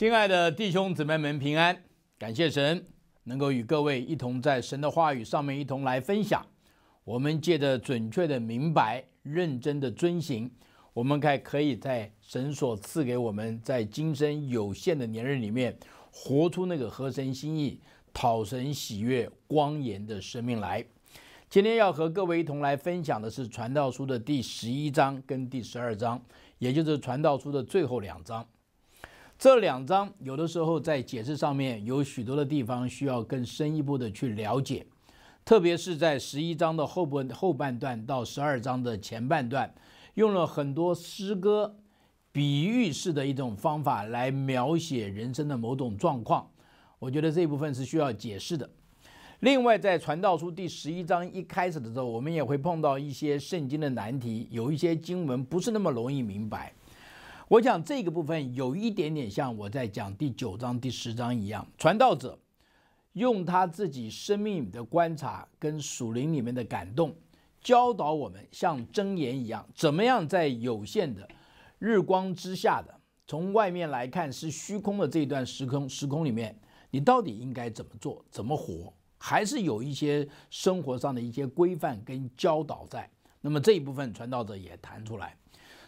亲爱的弟兄姊妹们，平安！感谢神能够与各位一同在神的话语上面一同来分享。我们借着准确的明白、认真的遵行，我们该可以在神所赐给我们在今生有限的年日里面，活出那个合神心意、讨神喜悦、光颜的生命来。今天要和各位一同来分享的是传道书的第十一章跟第十二章，也就是传道书的最后两章。这两章有的时候在解释上面有许多的地方需要更深一步的去了解，特别是在十一章的后半后半段到十二章的前半段，用了很多诗歌、比喻式的一种方法来描写人生的某种状况，我觉得这一部分是需要解释的。另外，在传道书第十一章一开始的时候，我们也会碰到一些圣经的难题，有一些经文不是那么容易明白。我讲这个部分有一点点像我在讲第九章、第十章一样，传道者用他自己生命的观察跟树林里面的感动，教导我们像箴言一样，怎么样在有限的日光之下的，从外面来看是虚空的这一段时空，时空里面你到底应该怎么做、怎么活，还是有一些生活上的一些规范跟教导在。那么这一部分传道者也谈出来。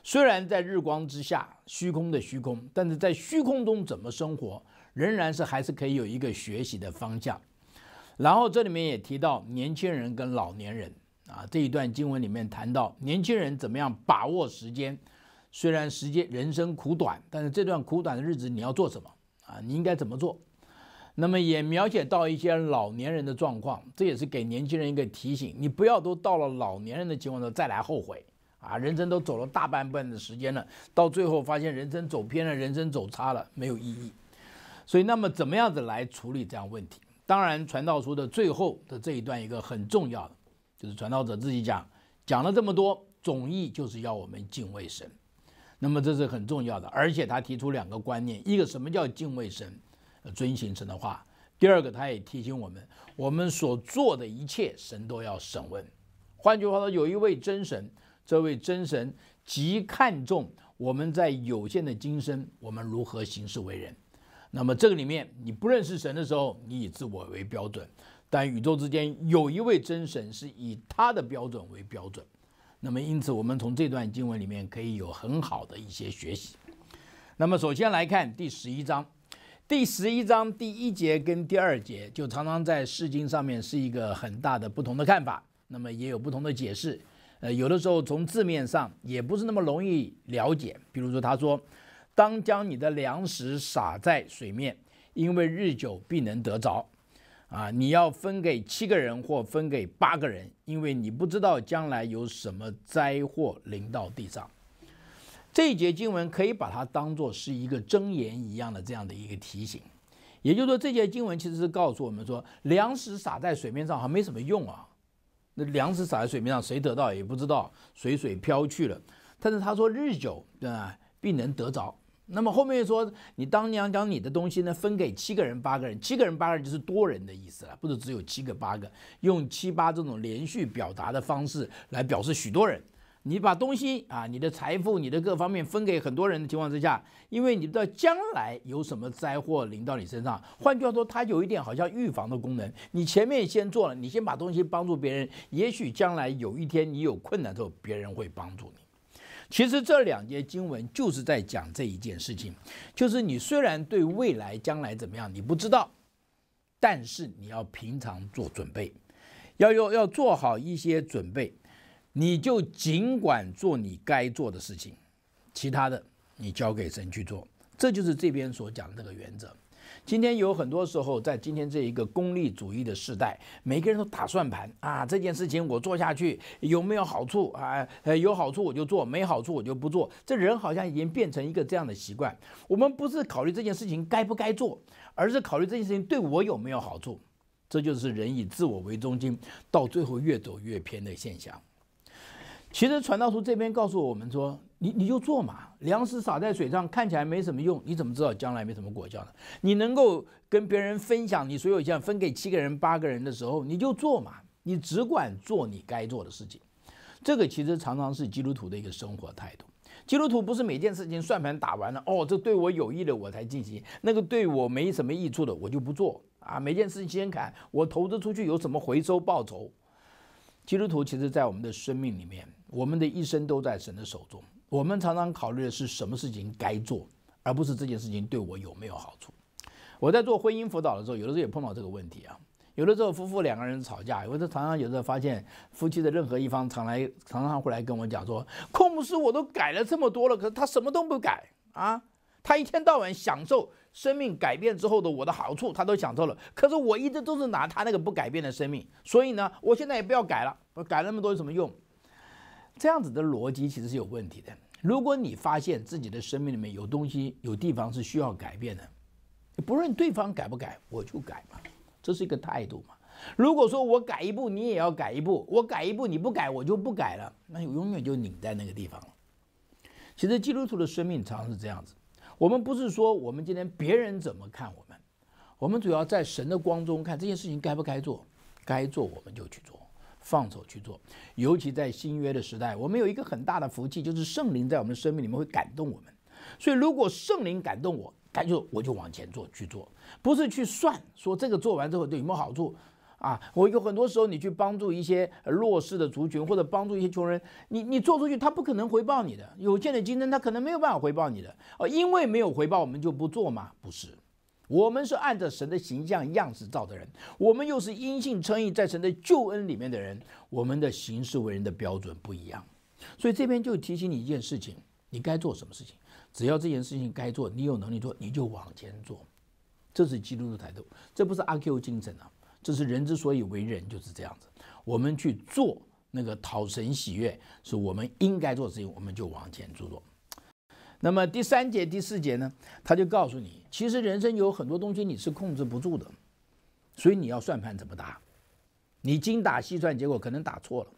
虽然在日光之下，虚空的虚空，但是在虚空中怎么生活，仍然是还是可以有一个学习的方向。然后这里面也提到年轻人跟老年人啊这一段经文里面谈到年轻人怎么样把握时间，虽然时间人生苦短，但是这段苦短的日子你要做什么啊？你应该怎么做？那么也描写到一些老年人的状况，这也是给年轻人一个提醒，你不要都到了老年人的情况下再来后悔。啊，人生都走了大半半的时间了，到最后发现人生走偏了，人生走差了，没有意义。所以，那么怎么样子来处理这样问题？当然，传道书的最后的这一段，一个很重要的就是传道者自己讲，讲了这么多，总意就是要我们敬畏神。那么这是很重要的，而且他提出两个观念：一个什么叫敬畏神，遵行神的话；第二个，他也提醒我们，我们所做的一切，神都要审问。换句话说，有一位真神。这位真神极看重我们在有限的今生，我们如何行事为人。那么这个里面，你不认识神的时候，你以自我为标准；但宇宙之间有一位真神，是以他的标准为标准。那么因此，我们从这段经文里面可以有很好的一些学习。那么首先来看第十一章，第十一章第一节跟第二节，就常常在诗经上面是一个很大的不同的看法，那么也有不同的解释。呃，有的时候从字面上也不是那么容易了解。比如说，他说：“当将你的粮食撒在水面，因为日久必能得着。”啊，你要分给七个人或分给八个人，因为你不知道将来有什么灾祸临到地上。这一节经文可以把它当做是一个箴言一样的这样的一个提醒。也就是说，这节经文其实是告诉我们说，粮食撒在水面上好像没什么用啊。那粮食洒在水面上，谁得到也不知道，随水飘去了。但是他说日久对吧，必能得着。那么后面说，你当年将你的东西呢分给七个人、八个人，七个人、八个人就是多人的意思了，不是只有七个、八个，用七八这种连续表达的方式来表示许多人。你把东西啊，你的财富，你的各方面分给很多人的情况之下，因为你知道将来有什么灾祸临到你身上。换句话说，它有一点好像预防的功能。你前面先做了，你先把东西帮助别人，也许将来有一天你有困难的时候，别人会帮助你。其实这两节经文就是在讲这一件事情，就是你虽然对未来将来怎么样你不知道，但是你要平常做准备，要有要做好一些准备。你就尽管做你该做的事情，其他的你交给神去做，这就是这边所讲的这个原则。今天有很多时候，在今天这一个功利主义的时代，每个人都打算盘啊，这件事情我做下去有没有好处啊？呃，有好处我就做，没好处我就不做。这人好像已经变成一个这样的习惯。我们不是考虑这件事情该不该做，而是考虑这件事情对我有没有好处。这就是人以自我为中心，到最后越走越偏的现象。其实传道书这边告诉我们说，你你就做嘛，粮食撒在水上，看起来没什么用，你怎么知道将来没什么果效呢？你能够跟别人分享你所有钱，分给七个人、八个人的时候，你就做嘛，你只管做你该做的事情。这个其实常常是基督徒的一个生活态度。基督徒不是每件事情算盘打完了，哦，这对我有益的我才进行，那个对我没什么益处的我就不做啊。每件事情先看我投资出去有什么回收报酬。基督徒其实在我们的生命里面。我们的一生都在神的手中。我们常常考虑的是什么事情该做，而不是这件事情对我有没有好处。我在做婚姻辅导的时候，有的时候也碰到这个问题啊。有的时候夫妇两个人吵架，有的时候常常有时候发现夫妻的任何一方常来常常会来跟我讲说：“控姆师我都改了这么多了，可他什么都不改啊！他一天到晚享受生命改变之后的我的好处，他都享受了。可是我一直都是拿他那个不改变的生命，所以呢，我现在也不要改了，改那么多有什么用？”这样子的逻辑其实是有问题的。如果你发现自己的生命里面有东西、有地方是需要改变的，不论对方改不改，我就改嘛，这是一个态度嘛。如果说我改一步，你也要改一步；我改一步，你不改，我就不改了，那永远就拧在那个地方了。其实基督徒的生命常常是这样子。我们不是说我们今天别人怎么看我们，我们主要在神的光中看这件事情该不该做，该做我们就去做。放手去做，尤其在新约的时代，我们有一个很大的福气，就是圣灵在我们的生命里面会感动我们。所以，如果圣灵感动我，感觉我就往前做去做，不是去算说这个做完之后有没有好处啊？我有很多时候，你去帮助一些弱势的族群或者帮助一些穷人，你你做出去，他不可能回报你的，有限的竞争，他可能没有办法回报你的哦，因为没有回报，我们就不做嘛？不是。我们是按照神的形象样式造的人，我们又是因信称义在神的救恩里面的人，我们的行事为人的标准不一样。所以这边就提醒你一件事情：你该做什么事情，只要这件事情该做，你有能力做，你就往前做。这是基督的态度，这不是阿 Q 精神啊！这是人之所以为人就是这样子。我们去做那个讨神喜悦，是我们应该做的事情，我们就往前去做。那么第三节、第四节呢？他就告诉你，其实人生有很多东西你是控制不住的，所以你要算盘怎么打，你精打细算，结果可能打错了，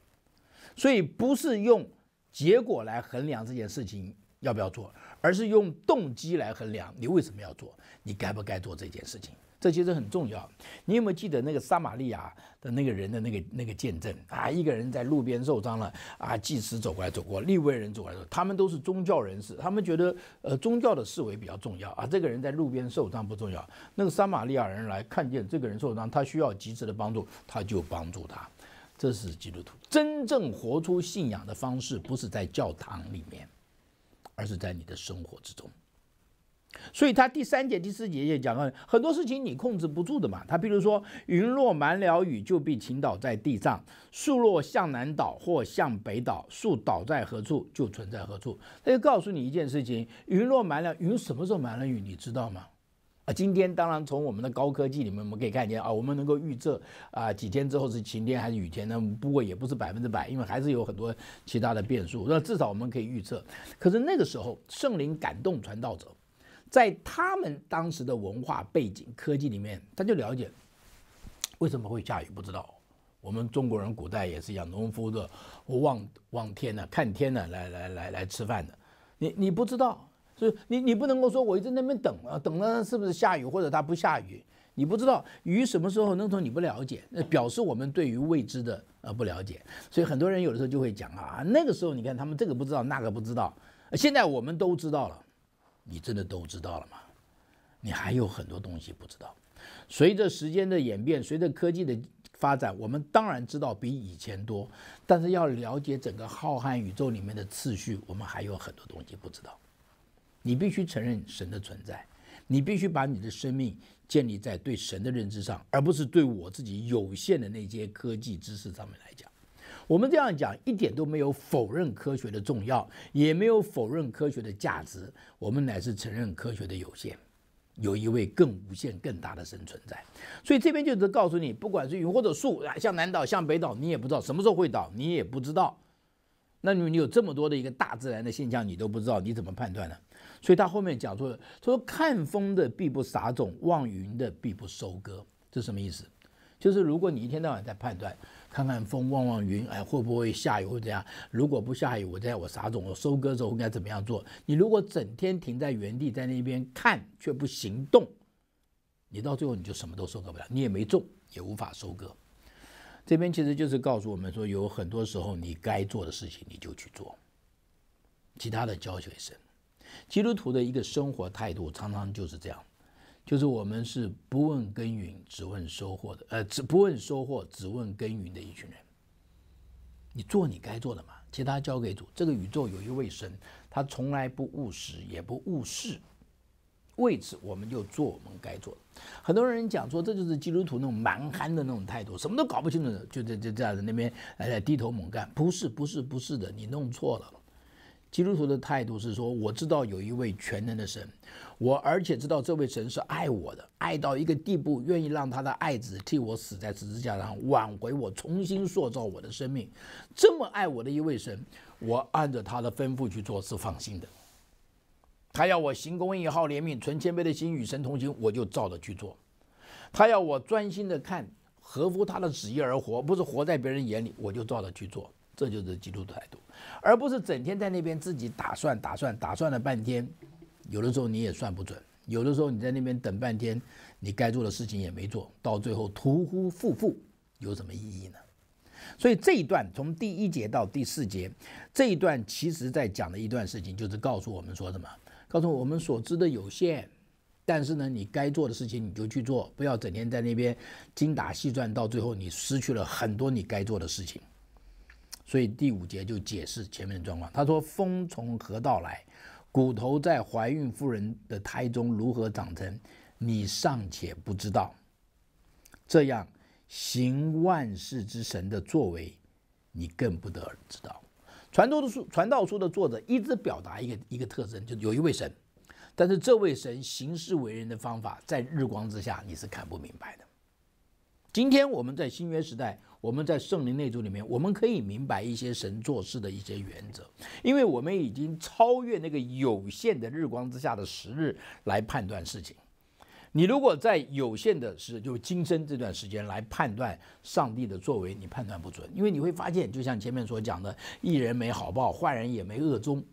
所以不是用结果来衡量这件事情要不要做，而是用动机来衡量你为什么要做，你该不该做这件事情。这其实很重要，你有没有记得那个撒玛利亚的那个人的那个那个见证啊？一个人在路边受伤了啊，祭司走过来走过，利个人走过来走，他们都是宗教人士，他们觉得呃宗教的思维比较重要啊。这个人在路边受伤不重要，那个撒玛利亚人来看见这个人受伤，他需要及时的帮助，他就帮助他。这是基督徒真正活出信仰的方式，不是在教堂里面，而是在你的生活之中。所以他第三节、第四节也讲了，很多事情你控制不住的嘛。他比如说，云落满了雨就必倾倒在地上；树落向南倒或向北倒，树倒在何处就存在何处。他就告诉你一件事情：云落满了，云什么时候满了雨？你知道吗？啊，今天当然从我们的高科技里面我们可以看见啊，我们能够预测啊几天之后是晴天还是雨天呢？不过也不是百分之百，因为还是有很多其他的变数。那至少我们可以预测。可是那个时候，圣灵感动传道者。在他们当时的文化背景、科技里面，他就了解为什么会下雨，不知道。我们中国人古代也是一样，农夫的，我望望天呢，看天呢，来来来来吃饭的。你你不知道，所以你你不能够说，我一直在那边等啊，等了，是不是下雨，或者它不下雨，你不知道雨什么时候能从你不了解，那表示我们对于未知的呃不了解。所以很多人有的时候就会讲啊，那个时候你看他们这个不知道那个不知道，现在我们都知道了。你真的都知道了吗？你还有很多东西不知道。随着时间的演变，随着科技的发展，我们当然知道比以前多，但是要了解整个浩瀚宇宙里面的次序，我们还有很多东西不知道。你必须承认神的存在，你必须把你的生命建立在对神的认知上，而不是对我自己有限的那些科技知识上面来讲。我们这样讲一点都没有否认科学的重要，也没有否认科学的价值，我们乃是承认科学的有限，有一位更无限更大的神存在。所以这边就是告诉你，不管是云或者树啊，向南倒、向北倒，你也不知道什么时候会倒，你也不知道。那你你有这么多的一个大自然的现象，你都不知道，你怎么判断呢？所以他后面讲说，说看风的必不撒种，望云的必不收割，这什么意思？就是如果你一天到晚在判断，看看风望望云，哎，会不会下雨或怎样？如果不下雨，我在我撒种，我收割的时候应该怎么样做？你如果整天停在原地，在那边看却不行动，你到最后你就什么都收割不了，你也没种，也无法收割。这边其实就是告诉我们说，有很多时候你该做的事情你就去做，其他的交给神。基督徒的一个生活态度常常就是这样。就是我们是不问耕耘只问收获的，呃，只不问收获只问耕耘的一群人。你做你该做的嘛，其他交给主。这个宇宙有一位神，他从来不务实也不务事，为此我们就做我们该做的。很多人讲说这就是基督徒那种蛮憨的那种态度，什么都搞不清楚的，就在就这样那边哎在低头猛干，不是不是不是的，你弄错了。基督徒的态度是说：“我知道有一位全能的神，我而且知道这位神是爱我的，爱到一个地步，愿意让他的爱子替我死在十字架上，挽回我，重新塑造我的生命。这么爱我的一位神，我按照他的吩咐去做是放心的。他要我行公义，好怜悯，存谦卑的心，与神同行，我就照着去做。他要我专心的看，合乎他的旨意而活，不是活在别人眼里，我就照着去做。”这就是基督的态度，而不是整天在那边自己打算、打算、打算了半天。有的时候你也算不准，有的时候你在那边等半天，你该做的事情也没做到，最后徒呼负负，有什么意义呢？所以这一段从第一节到第四节，这一段其实在讲的一段事情，就是告诉我们说什么：告诉我们所知的有限，但是呢，你该做的事情你就去做，不要整天在那边精打细算，到最后你失去了很多你该做的事情。所以第五节就解释前面的状况。他说：“风从何到来？骨头在怀孕妇人的胎中如何长成？你尚且不知道。这样行万事之神的作为，你更不得而知道。”传道书传道书的作者一直表达一个一个特征，就有一位神，但是这位神行事为人的方法，在日光之下你是看不明白的。今天我们在新约时代。我们在圣灵内住里面，我们可以明白一些神做事的一些原则，因为我们已经超越那个有限的日光之下的时日来判断事情。你如果在有限的时，就今生这段时间来判断上帝的作为，你判断不准，因为你会发现，就像前面所讲的，一人没好报，坏人也没恶终，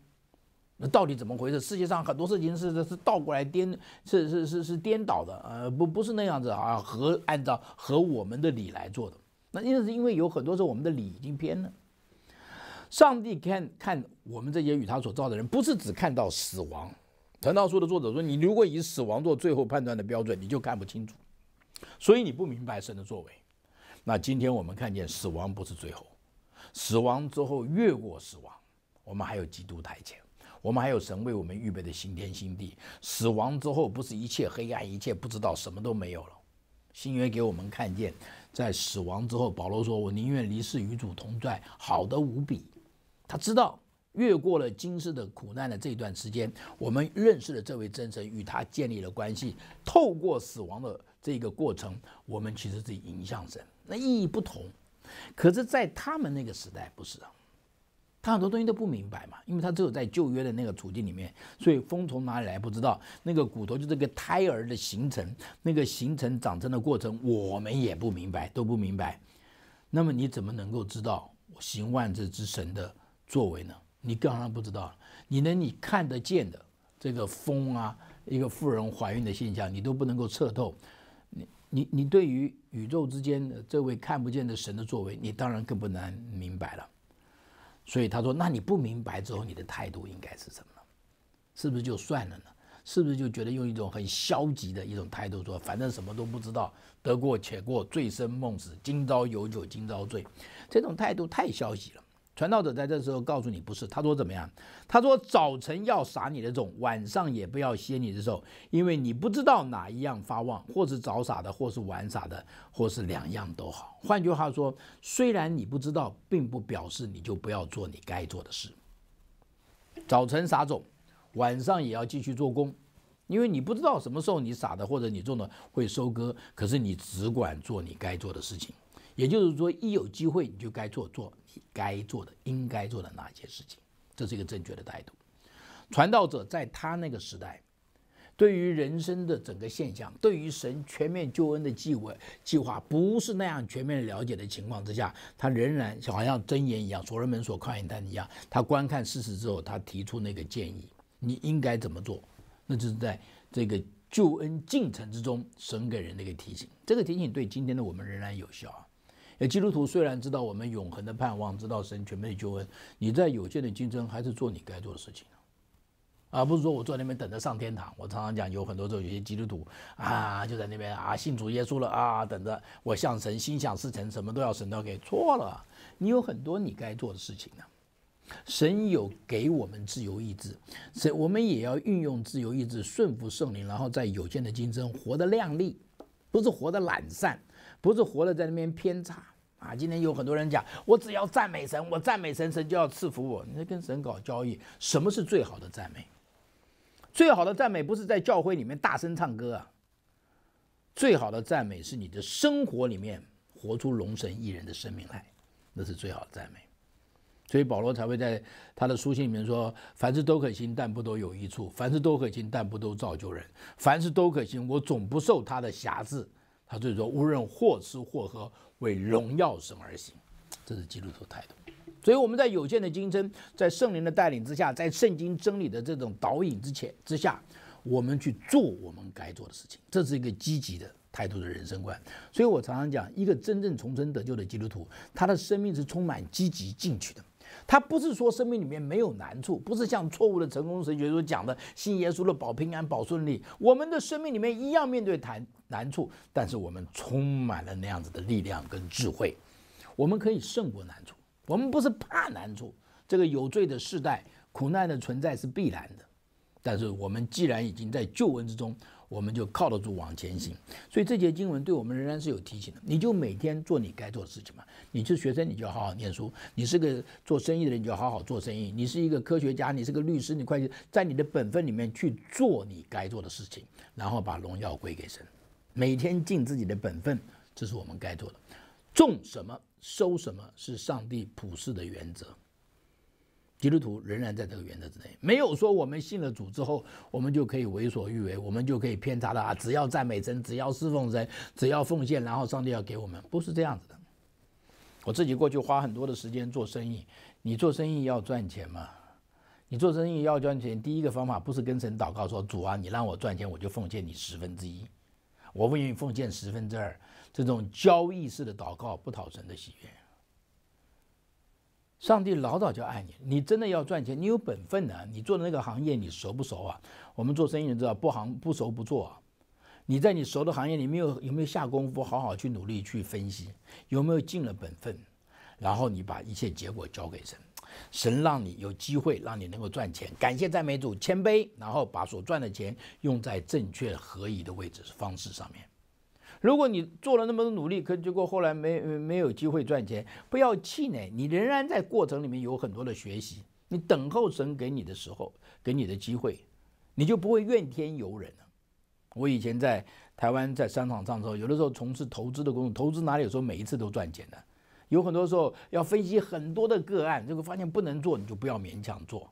那到底怎么回事？世界上很多事情是是倒过来颠，是是是是颠倒的，呃，不不是那样子啊，和按照和我们的理来做的。那因为是因为有很多时候我们的理已经偏了。上帝看看我们这些与他所造的人，不是只看到死亡。《陈道书》的作者说：“你如果以死亡做最后判断的标准，你就看不清楚，所以你不明白神的作为。”那今天我们看见死亡不是最后，死亡之后越过死亡，我们还有基督台前，我们还有神为我们预备的新天新地。死亡之后不是一切黑暗，一切不知道，什么都没有了。新约给我们看见。在死亡之后，保罗说：“我宁愿离世与主同在，好的无比。”他知道越过了今世的苦难的这段时间，我们认识了这位真神，与他建立了关系。透过死亡的这个过程，我们其实是迎向神，那意义不同。可是，在他们那个时代，不是。啊。他很多东西都不明白嘛，因为他只有在旧约的那个土地里面，所以风从哪里来不知道。那个骨头就是个胎儿的形成，那个形成长成的过程我们也不明白，都不明白。那么你怎么能够知道行万字之神的作为呢？你当然不知道。你能你看得见的这个风啊，一个妇人怀孕的现象，你都不能够测透。你你你对于宇宙之间的这位看不见的神的作为，你当然更不能明白了。所以他说：“那你不明白之后，你的态度应该是什么？是不是就算了呢？是不是就觉得用一种很消极的一种态度说，反正什么都不知道，得过且过，醉生梦死，今朝有酒今朝醉？这种态度太消极了。”传道者在这时候告诉你，不是。他说怎么样？他说早晨要撒你的种，晚上也不要歇你的手，因为你不知道哪一样发旺，或是早撒的，或是晚撒的，或是两样都好。换句话说，虽然你不知道，并不表示你就不要做你该做的事。早晨撒种，晚上也要继续做工，因为你不知道什么时候你撒的或者你种的会收割。可是你只管做你该做的事情，也就是说，一有机会你就该做做。该做的、应该做的哪些事情，这是一个正确的态度。传道者在他那个时代，对于人生的整个现象，对于神全面救恩的计委计划，不是那样全面了解的情况之下，他仍然好像真言一样，所罗门所看一单一样。他观看事实之后，他提出那个建议：你应该怎么做？那就是在这个救恩进程之中，神给人的一个提醒。这个提醒对今天的我们仍然有效。基督徒虽然知道我们永恒的盼望，知道神全面的救恩，你在有限的竞争还是做你该做的事情，而不是说我坐那边等着上天堂。我常常讲，有很多时候有些基督徒啊，就在那边啊信主耶稣了啊，等着我向神心想事成，什么都要神都给。错了，你有很多你该做的事情呢。神有给我们自由意志，神我们也要运用自由意志，顺服圣灵，然后在有限的竞争活得靓丽，不是活得懒散，不是活得在那边偏差。啊，今天有很多人讲，我只要赞美神，我赞美神，神就要赐福我。你在跟神搞交易？什么是最好的赞美？最好的赞美不是在教会里面大声唱歌啊。最好的赞美是你的生活里面活出龙神一人的生命来，那是最好的赞美。所以保罗才会在他的书信里面说：凡事都可行，但不都有益处；凡事都可行，但不都造就人；凡事都可行，我总不受他的辖制。他就终说，无论或吃或喝，为荣耀神而行，这是基督徒态度。所以我们在有限的竞争，在圣灵的带领之下，在圣经真理的这种导引之前之下，我们去做我们该做的事情，这是一个积极的态度的人生观。所以我常常讲，一个真正重生得救的基督徒，他的生命是充满积极进取的。他不是说生命里面没有难处，不是像错误的成功神学所讲的信耶稣了保平安、保顺利。我们的生命里面一样面对难。难处，但是我们充满了那样子的力量跟智慧，我们可以胜过难处。我们不是怕难处，这个有罪的时代，苦难的存在是必然的。但是我们既然已经在旧文之中，我们就靠得住往前行。所以这节经文对我们仍然是有提醒的。你就每天做你该做的事情嘛。你是学生，你就要好好念书；你是个做生意的人，你就要好好做生意；你是一个科学家，你是个律师、你会计，在你的本分里面去做你该做的事情，然后把荣耀归给神。每天尽自己的本分，这是我们该做的。种什么收什么，是上帝普世的原则。基督徒仍然在这个原则之内，没有说我们信了主之后，我们就可以为所欲为，我们就可以偏差的啊！只要赞美神，只要侍奉神，只要奉献，然后上帝要给我们，不是这样子的。我自己过去花很多的时间做生意，你做生意要赚钱嘛？你做生意要赚钱，第一个方法不是跟神祷告说：“主啊，你让我赚钱，我就奉献你十分之一。”我不愿意奉献十分之二，这种交易式的祷告不讨神的喜悦。上帝老早就爱你，你真的要赚钱，你有本分呢。你做的那个行业你熟不熟啊？我们做生意人知道，不行不熟不做。你在你熟的行业，你没有有没有下功夫，好好去努力去分析，有没有尽了本分，然后你把一切结果交给神。神让你有机会，让你能够赚钱，感谢赞美主，谦卑，然后把所赚的钱用在正确、合宜的位置、方式上面。如果你做了那么多努力，可结果后来没没有机会赚钱，不要气馁，你仍然在过程里面有很多的学习。你等候神给你的时候，给你的机会，你就不会怨天尤人了。我以前在台湾在商场上时候，有的时候从事投资的工作，投资哪里有时候每一次都赚钱的。有很多时候要分析很多的个案，这个发现不能做，你就不要勉强做，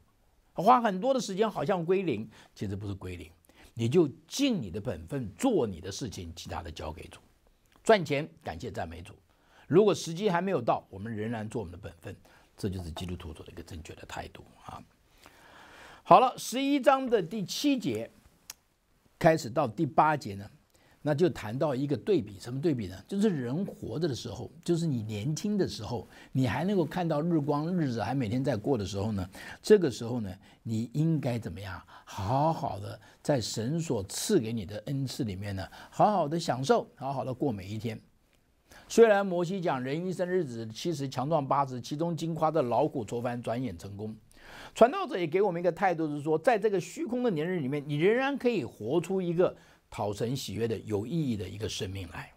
花很多的时间好像归零，其实不是归零，你就尽你的本分，做你的事情，其他的交给主，赚钱感谢赞美主。如果时机还没有到，我们仍然做我们的本分，这就是基督徒做的一个正确的态度啊。好了，十一章的第七节开始到第八节呢？那就谈到一个对比，什么对比呢？就是人活着的时候，就是你年轻的时候，你还能够看到日光，日子还每天在过的时候呢。这个时候呢，你应该怎么样？好好的在神所赐给你的恩赐里面呢，好好的享受，好好的过每一天。虽然摩西讲人一生日子七十强壮八十，其中金夸的劳苦卓凡转眼成功。传道者也给我们一个态度，是说在这个虚空的年日里面，你仍然可以活出一个。讨神喜悦的有意义的一个生命来，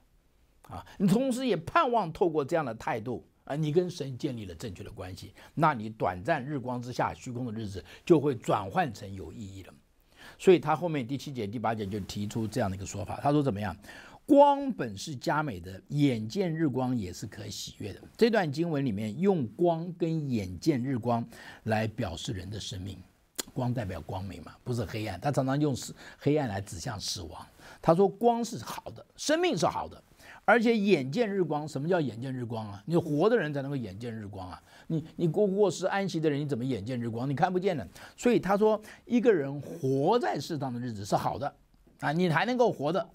啊，你同时也盼望透过这样的态度啊，你跟神建立了正确的关系，那你短暂日光之下虚空的日子就会转换成有意义的。所以他后面第七节第八节就提出这样的一个说法，他说怎么样？光本是佳美的，眼见日光也是可喜悦的。这段经文里面用光跟眼见日光来表示人的生命。光代表光明嘛，不是黑暗。他常常用死黑暗来指向死亡。他说光是好的，生命是好的，而且眼见日光。什么叫眼见日光啊？你活的人才能够眼见日光啊。你你过过世安息的人，你怎么眼见日光？你看不见的。所以他说一个人活在世上的日子是好的，啊，你还能够活着，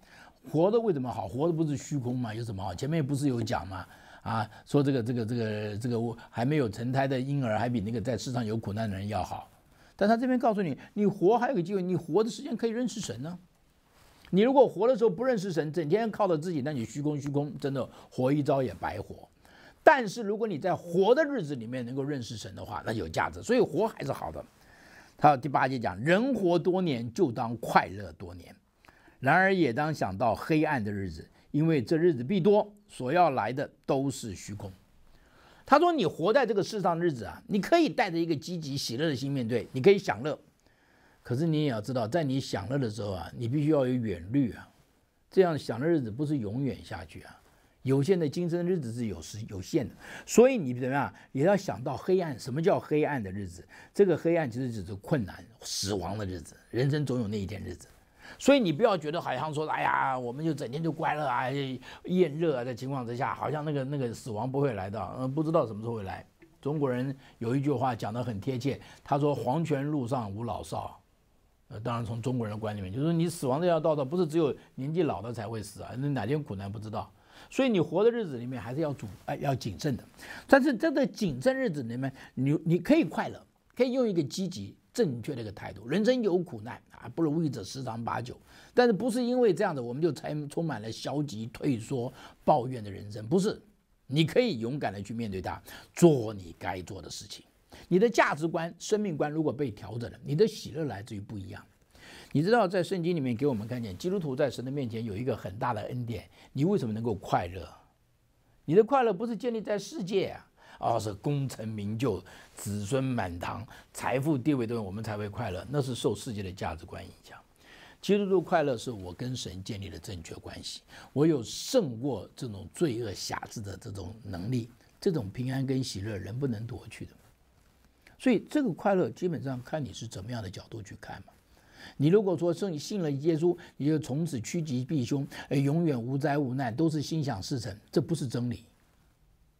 活着为什么好？活着不是虚空吗？有什么好？前面不是有讲吗？啊，说这个这个这个这个还没有成胎的婴儿还比那个在世上有苦难的人要好。但他这边告诉你，你活还有个机会，你活的时间可以认识神呢。你如果活的时候不认识神，整天靠着自己，那你虚空虚空，真的活一朝也白活。但是如果你在活的日子里面能够认识神的话，那有价值。所以活还是好的。他第八节讲，人活多年就当快乐多年，然而也当想到黑暗的日子，因为这日子必多，所要来的都是虚空。他说：“你活在这个世上日子啊，你可以带着一个积极喜乐的心面对，你可以享乐，可是你也要知道，在你享乐的时候啊，你必须要有远虑啊，这样享的日子不是永远下去啊，有限的今生日子是有时有限的，所以你怎么样也要想到黑暗，什么叫黑暗的日子？这个黑暗其实只是困难、死亡的日子，人生总有那一天日子。”所以你不要觉得好像说，哎呀，我们就整天就乖了啊、炎热啊的情况之下，好像那个那个死亡不会来的，嗯，不知道什么时候会来。中国人有一句话讲的很贴切，他说“黄泉路上无老少”，呃，当然从中国人的观念里面，就是你死亡这条道道，不是只有年纪老的才会死啊，你哪天苦难不知道，所以你活的日子里面还是要主哎要谨慎的。但是真的谨慎日子里面，你你可以快乐，可以用一个积极。正确的一个态度，人生有苦难啊，不如意者十常八九。但是不是因为这样子，我们就才充满了消极、退缩、抱怨的人生？不是，你可以勇敢的去面对它，做你该做的事情。你的价值观、生命观如果被调整了，你的喜乐来自于不一样。你知道，在圣经里面给我们看见，基督徒在神的面前有一个很大的恩典。你为什么能够快乐？你的快乐不是建立在世界啊。二是功成名就、子孙满堂、财富地位等，我们才会快乐，那是受世界的价值观影响。基督徒快乐是我跟神建立了正确关系，我有胜过这种罪恶瑕疵的这种能力，这种平安跟喜乐人不能夺去的。所以这个快乐基本上看你是怎么样的角度去看嘛。你如果说信信了耶稣，你就从此趋吉避凶，永远无灾无难，都是心想事成，这不是真理。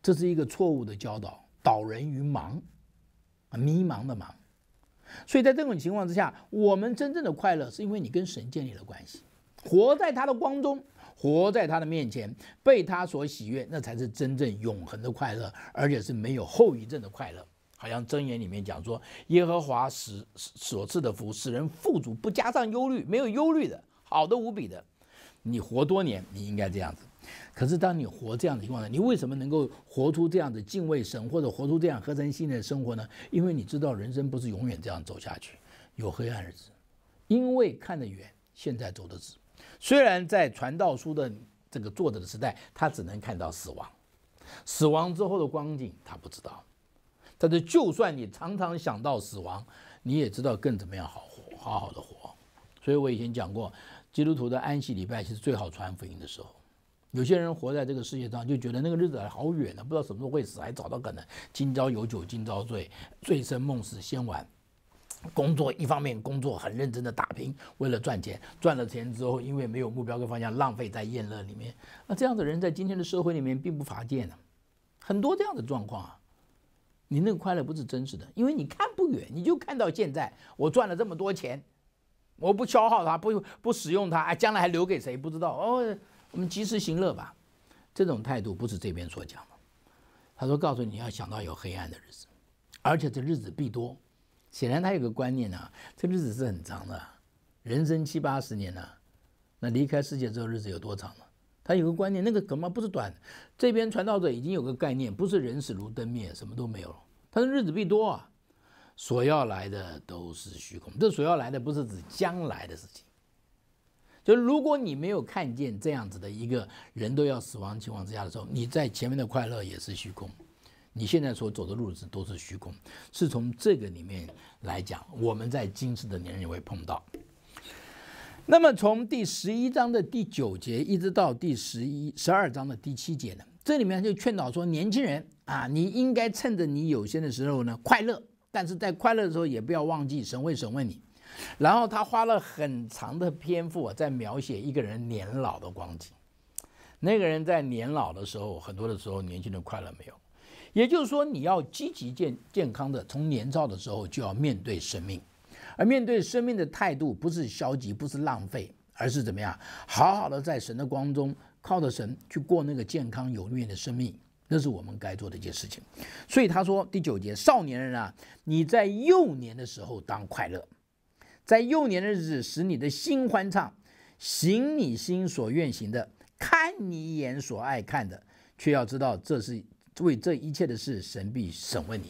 这是一个错误的教导，导人于盲，迷茫的盲。所以在这种情况之下，我们真正的快乐是因为你跟神建立了关系，活在他的光中，活在他的面前，被他所喜悦，那才是真正永恒的快乐，而且是没有后遗症的快乐。好像箴言里面讲说，耶和华使所赐的福使人富足，不加上忧虑，没有忧虑的，好的无比的。你活多年，你应该这样子。可是，当你活这样的情况下，你为什么能够活出这样的敬畏神，或者活出这样合成性的生活呢？因为你知道人生不是永远这样走下去，有黑暗日子。因为看得远，现在走得直。虽然在《传道书》的这个作者的时代，他只能看到死亡，死亡之后的光景他不知道。但是，就算你常常想到死亡，你也知道更怎么样好活，好好的活。所以我以前讲过，基督徒的安息礼拜其实最好传福音的时候。有些人活在这个世界上，就觉得那个日子好远呢，不知道什么时候会死，还找到可能。今朝有酒今朝醉，醉生梦死先玩。工作一方面工作很认真的打拼，为了赚钱，赚了钱之后，因为没有目标跟方向，浪费在宴乐里面。那这样的人在今天的社会里面并不乏见啊，很多这样的状况啊。你那个快乐不是真实的，因为你看不远，你就看到现在我赚了这么多钱，我不消耗它，不不使用它，哎，将来还留给谁不知道哦。我们及时行乐吧，这种态度不是这边所讲的。他说：“告诉你要想到有黑暗的日子，而且这日子必多。显然他有个观念呢，这日子是很长的，人生七八十年呢。那离开世界之后日子有多长呢？他有个观念，那个恐怕不是短。这边传道者已经有个概念，不是人死如灯灭，什么都没有了。他说日子必多啊，所要来的都是虚空。这所要来的不是指将来的事情。”就如果你没有看见这样子的一个人都要死亡情况之下的时候，你在前面的快乐也是虚空，你现在所走的路子都是虚空，是从这个里面来讲，我们在今世的年龄会碰到。那么从第十一章的第九节一直到第十一、十二章的第七节呢，这里面就劝导说，年轻人啊，你应该趁着你有生的时候呢快乐，但是在快乐的时候也不要忘记神会审问你。然后他花了很长的篇幅在描写一个人年老的光景。那个人在年老的时候，很多的时候，年轻人快乐没有？也就是说，你要积极健健康的从年少的时候就要面对生命，而面对生命的态度不是消极，不是浪费，而是怎么样好好的在神的光中，靠着神去过那个健康有面的生命，那是我们该做的一件事情。所以他说第九节，少年人啊，你在幼年的时候当快乐。在幼年的日子，使你的心欢畅，行你心所愿行的，看你眼所爱看的，却要知道这是为这一切的事，神必审问你。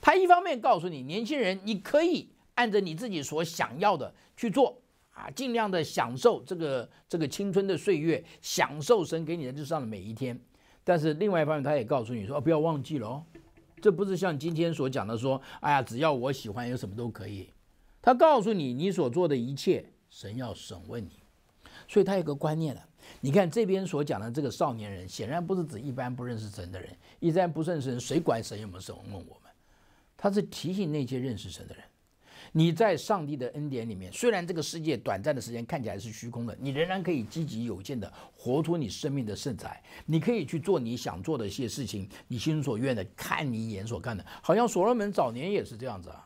他一方面告诉你，年轻人，你可以按着你自己所想要的去做啊，尽量的享受这个这个青春的岁月，享受神给你的日上的每一天。但是另外一方面，他也告诉你，说不要忘记了哦，这不是像今天所讲的说，哎呀，只要我喜欢有什么都可以。他告诉你，你所做的一切，神要审问你，所以他有个观念了。你看这边所讲的这个少年人，显然不是指一般不认识神的人，一般不认识神，谁管神有没有审问我们？他是提醒那些认识神的人，你在上帝的恩典里面，虽然这个世界短暂的时间看起来是虚空的，你仍然可以积极有限的活出你生命的圣采，你可以去做你想做的一些事情，你心所愿的，看你眼所看的，好像所罗门早年也是这样子啊。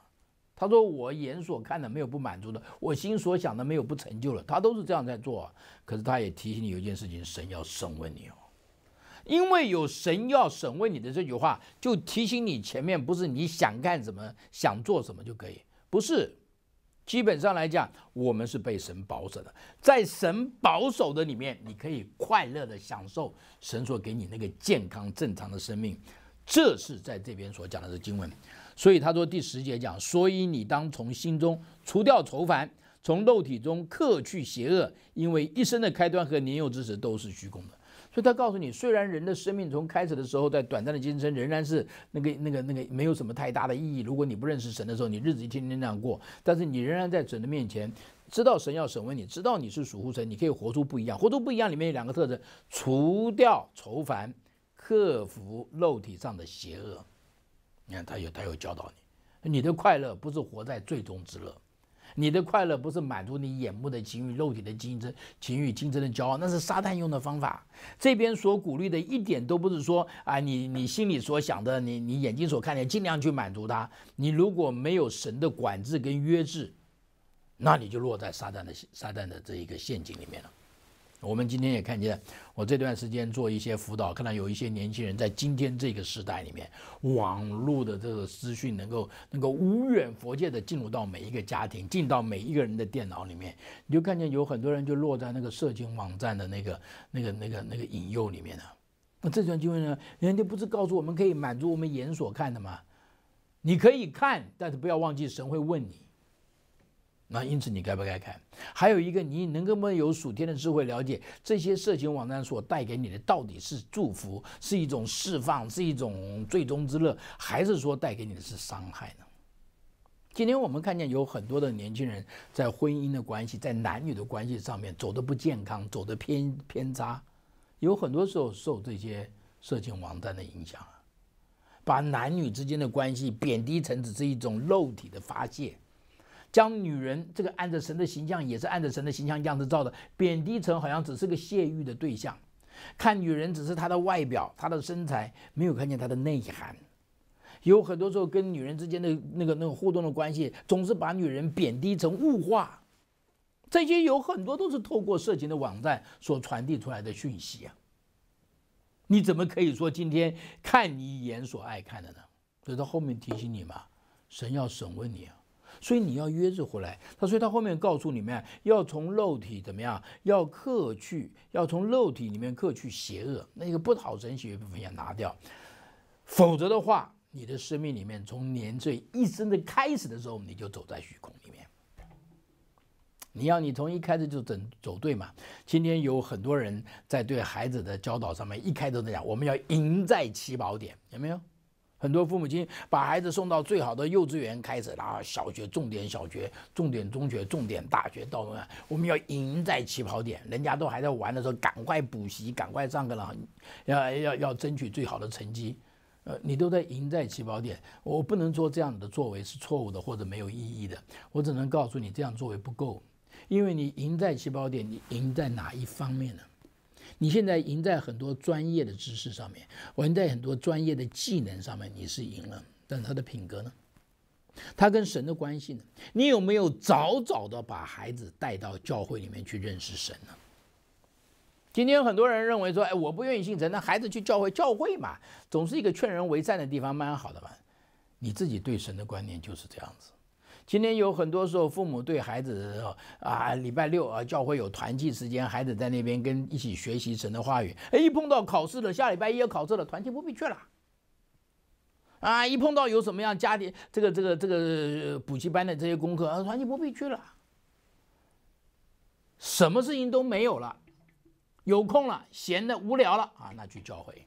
他说：“我眼所看的没有不满足的，我心所想的没有不成就的，他都是这样在做。可是他也提醒你有一件事情：神要审问你哦，因为有神要审问你的这句话，就提醒你前面不是你想干什么、想做什么就可以，不是。基本上来讲，我们是被神保守的，在神保守的里面，你可以快乐的享受神所给你那个健康正常的生命。这是在这边所讲的是经文。”所以他说第十节讲，所以你当从心中除掉愁烦，从肉体中克去邪恶，因为一生的开端和年幼之时都是虚空的。所以他告诉你，虽然人的生命从开始的时候在短暂的今生仍然是那个那个那个没有什么太大的意义。如果你不认识神的时候，你日子一天天这样过，但是你仍然在神的面前知道神要审问你，知道你是属乎神，你可以活出不一样。活出不一样里面有两个特征：除掉愁烦，克服肉体上的邪恶。你看，他有他有教导你，你的快乐不是活在最终之乐，你的快乐不是满足你眼目的情欲、肉体的精争、情欲精争的骄傲，那是撒旦用的方法。这边所鼓励的，一点都不是说啊，你你心里所想的，你你眼睛所看的，尽量去满足他。你如果没有神的管制跟约制，那你就落在撒旦的撒旦的这一个陷阱里面了。我们今天也看见，我这段时间做一些辅导，看到有一些年轻人在今天这个时代里面，网络的这个资讯能够能够无远佛界的进入到每一个家庭，进到每一个人的电脑里面，你就看见有很多人就落在那个色情网站的那个那个那个那个引诱里面了。那这段机会呢，人家不是告诉我们可以满足我们眼所看的吗？你可以看，但是不要忘记神会问你。那因此你该不该看？还有一个，你能不能有数天的智慧，了解这些色情网站所带给你的到底是祝福，是一种释放，是一种最终之乐，还是说带给你的是伤害呢？今天我们看见有很多的年轻人在婚姻的关系，在男女的关系上面走的不健康，走的偏偏差，有很多时候受这些色情网站的影响啊，把男女之间的关系贬低成只是一种肉体的发泄。将女人这个按着神的形象，也是按着神的形象样子造的，贬低成好像只是个泄欲的对象，看女人只是她的外表、她的身材，没有看见她的内涵。有很多时候跟女人之间的那个那个互动的关系，总是把女人贬低成物化。这些有很多都是透过色情的网站所传递出来的讯息啊！你怎么可以说今天看你一眼所爱看的呢？所以到后面提醒你嘛，神要审问你啊。所以你要约着回来，他所以他后面告诉你们，要从肉体怎么样，要克去，要从肉体里面克去邪恶，那个不好神学部分要拿掉，否则的话，你的生命里面从年岁一生的开始的时候，你就走在虚空里面。你要你从一开始就整走对嘛？今天有很多人在对孩子的教导上面，一开头都讲，我们要赢在起跑点，有没有？很多父母亲把孩子送到最好的幼稚园开始，然后小学重点小学、重点中学、重点大学，到我们，我们要赢在起跑点。人家都还在玩的时候，赶快补习，赶快上课了，要要要争取最好的成绩。呃，你都在赢在起跑点，我不能做这样的作为是错误的或者没有意义的。我只能告诉你，这样作为不够，因为你赢在起跑点，你赢在哪一方面呢？你现在赢在很多专业的知识上面，赢在很多专业的技能上面，你是赢了。但他的品格呢？他跟神的关系呢？你有没有早早的把孩子带到教会里面去认识神呢？今天很多人认为说，哎，我不愿意信神，那孩子去教会，教会嘛，总是一个劝人为善的地方，蛮好的吧？你自己对神的观念就是这样子。今天有很多时候，父母对孩子啊，礼拜六啊，教会有团契时间，孩子在那边跟一起学习神的话语。”哎，一碰到考试了，下礼拜一要考试了，团契不必去了。啊，一碰到有什么样家庭这个这个这个补习班的这些功课，团契不必去了。什么事情都没有了，有空了，闲的无聊了啊，那去教会。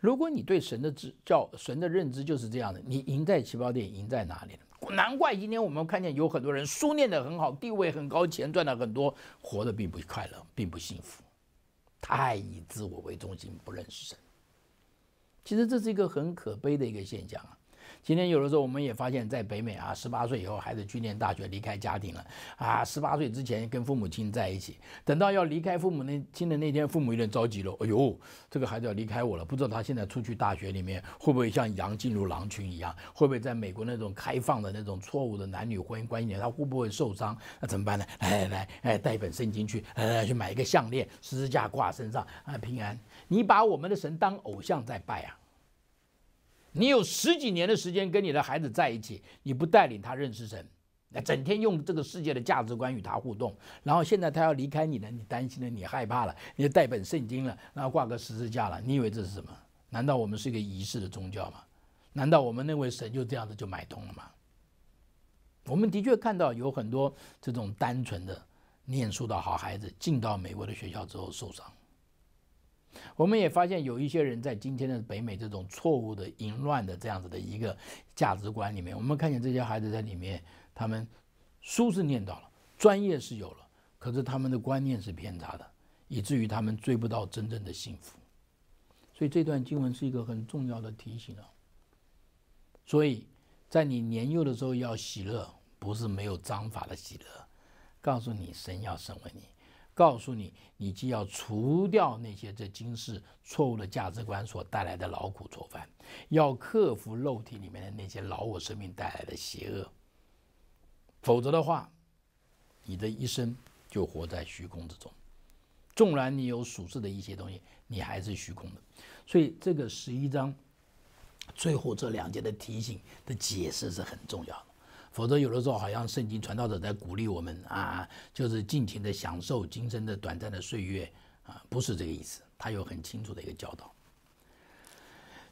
如果你对神的知教神的认知就是这样的，你赢在起跑点，赢在哪里了？难怪今天我们看见有很多人书念得很好，地位很高，钱赚了很多，活的并不快乐，并不幸福，太以自我为中心，不认识神。其实这是一个很可悲的一个现象啊。今天有的时候，我们也发现，在北美啊，十八岁以后，孩子去念大学，离开家庭了啊。十八岁之前跟父母亲在一起，等到要离开父母那亲的那天，父母有点着急了。哎呦，这个孩子要离开我了，不知道他现在出去大学里面会不会像羊进入狼群一样，会不会在美国那种开放的那种错误的男女婚姻观念，他会不会受伤？那怎么办呢？来来来，哎，带一本圣经去，呃，去买一个项链，十字架挂身上，啊，平安。你把我们的神当偶像在拜啊。你有十几年的时间跟你的孩子在一起，你不带领他认识神，那整天用这个世界的价值观与他互动，然后现在他要离开你了，你担心了，你害怕了，你就带本圣经了，然后挂个十字架了，你以为这是什么？难道我们是一个仪式的宗教吗？难道我们认为神就这样子就买通了吗？我们的确看到有很多这种单纯的念书的好孩子进到美国的学校之后受伤。我们也发现有一些人在今天的北美这种错误的、淫乱的这样子的一个价值观里面，我们看见这些孩子在里面，他们书是念到了，专业是有了，可是他们的观念是偏差的，以至于他们追不到真正的幸福。所以这段经文是一个很重要的提醒啊。所以在你年幼的时候要喜乐，不是没有章法的喜乐，告诉你神要审问你。告诉你，你既要除掉那些这今世错误的价值观所带来的劳苦错烦，要克服肉体里面的那些劳我生命带来的邪恶，否则的话，你的一生就活在虚空之中。纵然你有属世的一些东西，你还是虚空的。所以，这个十一章最后这两节的提醒的解释是很重要的。否则，有的时候好像圣经传道者在鼓励我们啊，就是尽情的享受今生的短暂的岁月啊，不是这个意思。他有很清楚的一个教导。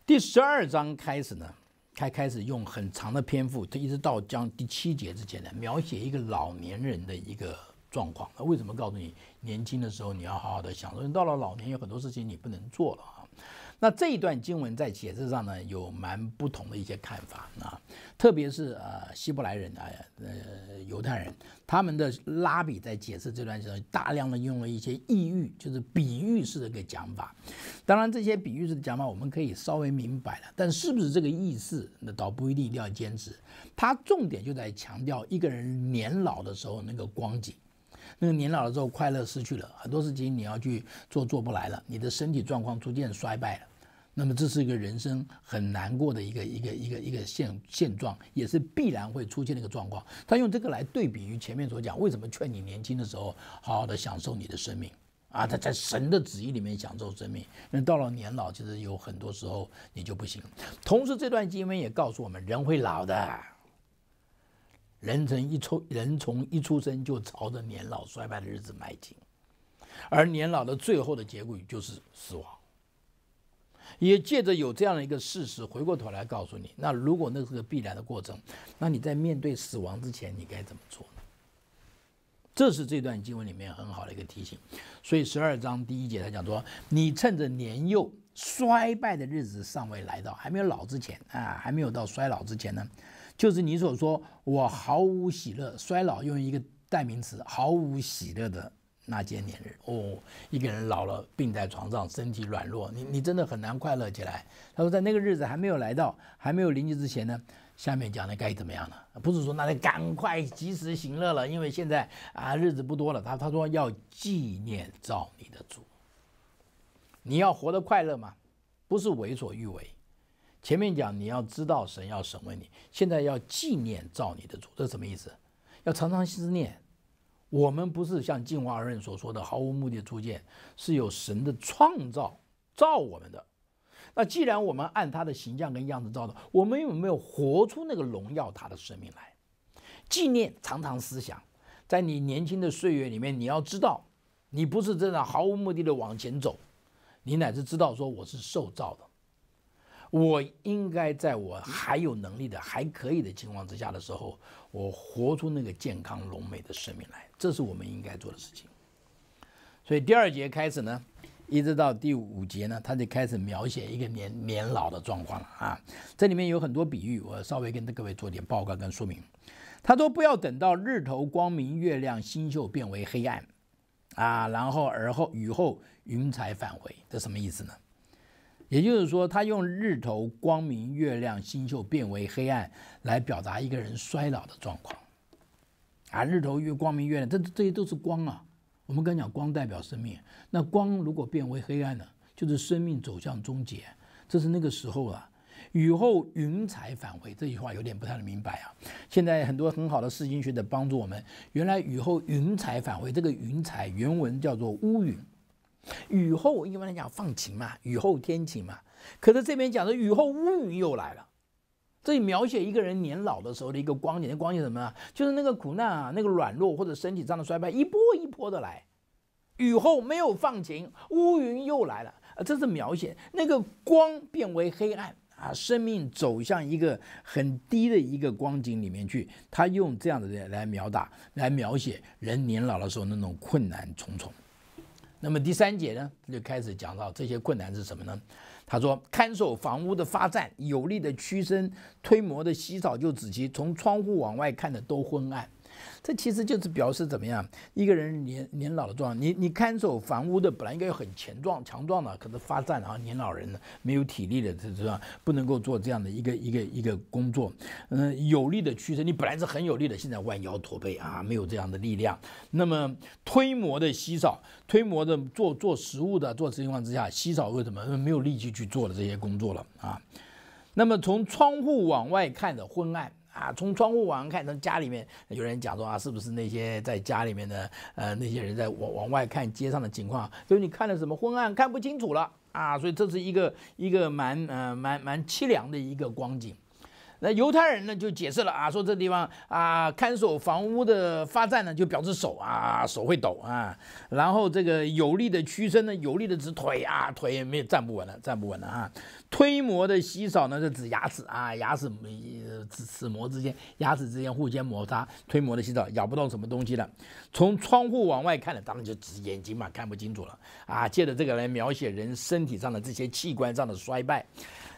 第十二章开始呢，开开始用很长的篇幅，他一直到将第七节之前呢，描写一个老年人的一个状况。为什么告诉你，年轻的时候你要好好的享受，你到了老年有很多事情你不能做了。那这一段经文在解释上呢，有蛮不同的一些看法啊，特别是呃，希伯来人啊，呃，犹太人，他们的拉比在解释这段时候，大量的用了一些意喻，就是比喻式的一个讲法。当然，这些比喻式的讲法我们可以稍微明白了，但是不是这个意思，那倒不一定一定要坚持。他重点就在强调一个人年老的时候那个光景。那个年老了之后，快乐失去了，很多事情你要去做做不来了，你的身体状况逐渐衰败了，那么这是一个人生很难过的一个一个一个一个现现状，也是必然会出现的一个状况。他用这个来对比于前面所讲，为什么劝你年轻的时候好好的享受你的生命啊？他在神的旨意里面享受生命，那到了年老，其实有很多时候你就不行。同时，这段经文也告诉我们，人会老的。人从一出，人从一出生就朝着年老衰败的日子迈进，而年老的最后的结果就是死亡。也借着有这样的一个事实，回过头来告诉你：那如果那是个必然的过程，那你在面对死亡之前，你该怎么做呢？这是这段经文里面很好的一个提醒。所以十二章第一节他讲说：你趁着年幼衰败的日子尚未来到，还没有老之前啊，还没有到衰老之前呢。就是你所说，我毫无喜乐，衰老用一个代名词，毫无喜乐的那间年日。哦，一个人老了，病在床上，身体软弱，你你真的很难快乐起来。他说，在那个日子还没有来到，还没有临近之前呢，下面讲的该怎么样呢？不是说那得赶快及时行乐了，因为现在啊日子不多了。他他说要纪念造你的主。你要活得快乐嘛，不是为所欲为。前面讲你要知道神要审问你，现在要纪念造你的主，这什么意思？要常常思念，我们不是像进化论所说的毫无目的出现，是有神的创造造我们的。那既然我们按他的形象跟样子造的，我们有没有活出那个荣耀他的生命来？纪念，常常思想，在你年轻的岁月里面，你要知道，你不是这样毫无目的的往前走，你乃是知道说我是受造的。我应该在我还有能力的、还可以的情况之下的时候，我活出那个健康、荣美的生命来，这是我们应该做的事情。所以第二节开始呢，一直到第五节呢，他就开始描写一个年年老的状况了啊。这里面有很多比喻，我稍微跟各位做点报告跟说明。他说：“不要等到日头光明，月亮星宿变为黑暗啊，然后而后雨后云彩返回，这什么意思呢？”也就是说，他用日头光明、月亮星宿变为黑暗来表达一个人衰老的状况。啊，日头越光明，月亮这这些都是光啊。我们刚讲光代表生命，那光如果变为黑暗呢，就是生命走向终结。这是那个时候了。雨后云彩返回这句话有点不太明白啊。现在很多很好的释经学者帮助我们，原来雨后云彩返回这个云彩原文叫做乌云。雨后一般来讲放晴嘛，雨后天晴嘛。可是这边讲的雨后乌云又来了，这里描写一个人年老的时候的一个光景。那光景什么啊？就是那个苦难啊，那个软弱或者身体上的衰败一波一波的来。雨后没有放晴，乌云又来了啊！这是描写那个光变为黑暗啊，生命走向一个很低的一个光景里面去。他用这样的来描打来描写人年老的时候那种困难重重。那么第三节呢，他就开始讲到这些困难是什么呢？他说，看守房屋的发展，有力的屈伸推磨的稀少，就指其从窗户往外看的都昏暗。这其实就是表示怎么样一个人年年老的状态。你你看守房屋的本来应该很强壮强壮的，可是发颤啊，年老人呢，没有体力的，这这不能够做这样的一个一个一个工作。嗯，有力的屈伸，你本来是很有力的，现在弯腰驼背啊，没有这样的力量。那么推磨的稀少，推磨的做做食物的做情况之下稀少，为什么？因为没有力气去做的这些工作了啊。那么从窗户往外看的昏暗。啊，从窗户往上看，从家里面有人讲说啊，是不是那些在家里面的呃那些人在往往外看街上的情况？所以你看了什么昏暗，看不清楚了啊，所以这是一个一个蛮呃蛮蛮凄凉的一个光景。那犹太人呢就解释了啊，说这地方啊，看守房屋的发站呢，就表示手啊手会抖啊，然后这个有力的屈伸呢，有力的指腿啊腿也没有站不稳了，站不稳了啊，推磨的稀少呢是指牙齿啊牙齿没齿磨之间牙齿之间互相摩擦，推磨的稀少咬不到什么东西了。从窗户往外看的当然就指眼睛嘛，看不清楚了啊。借着这个来描写人身体上的这些器官上的衰败，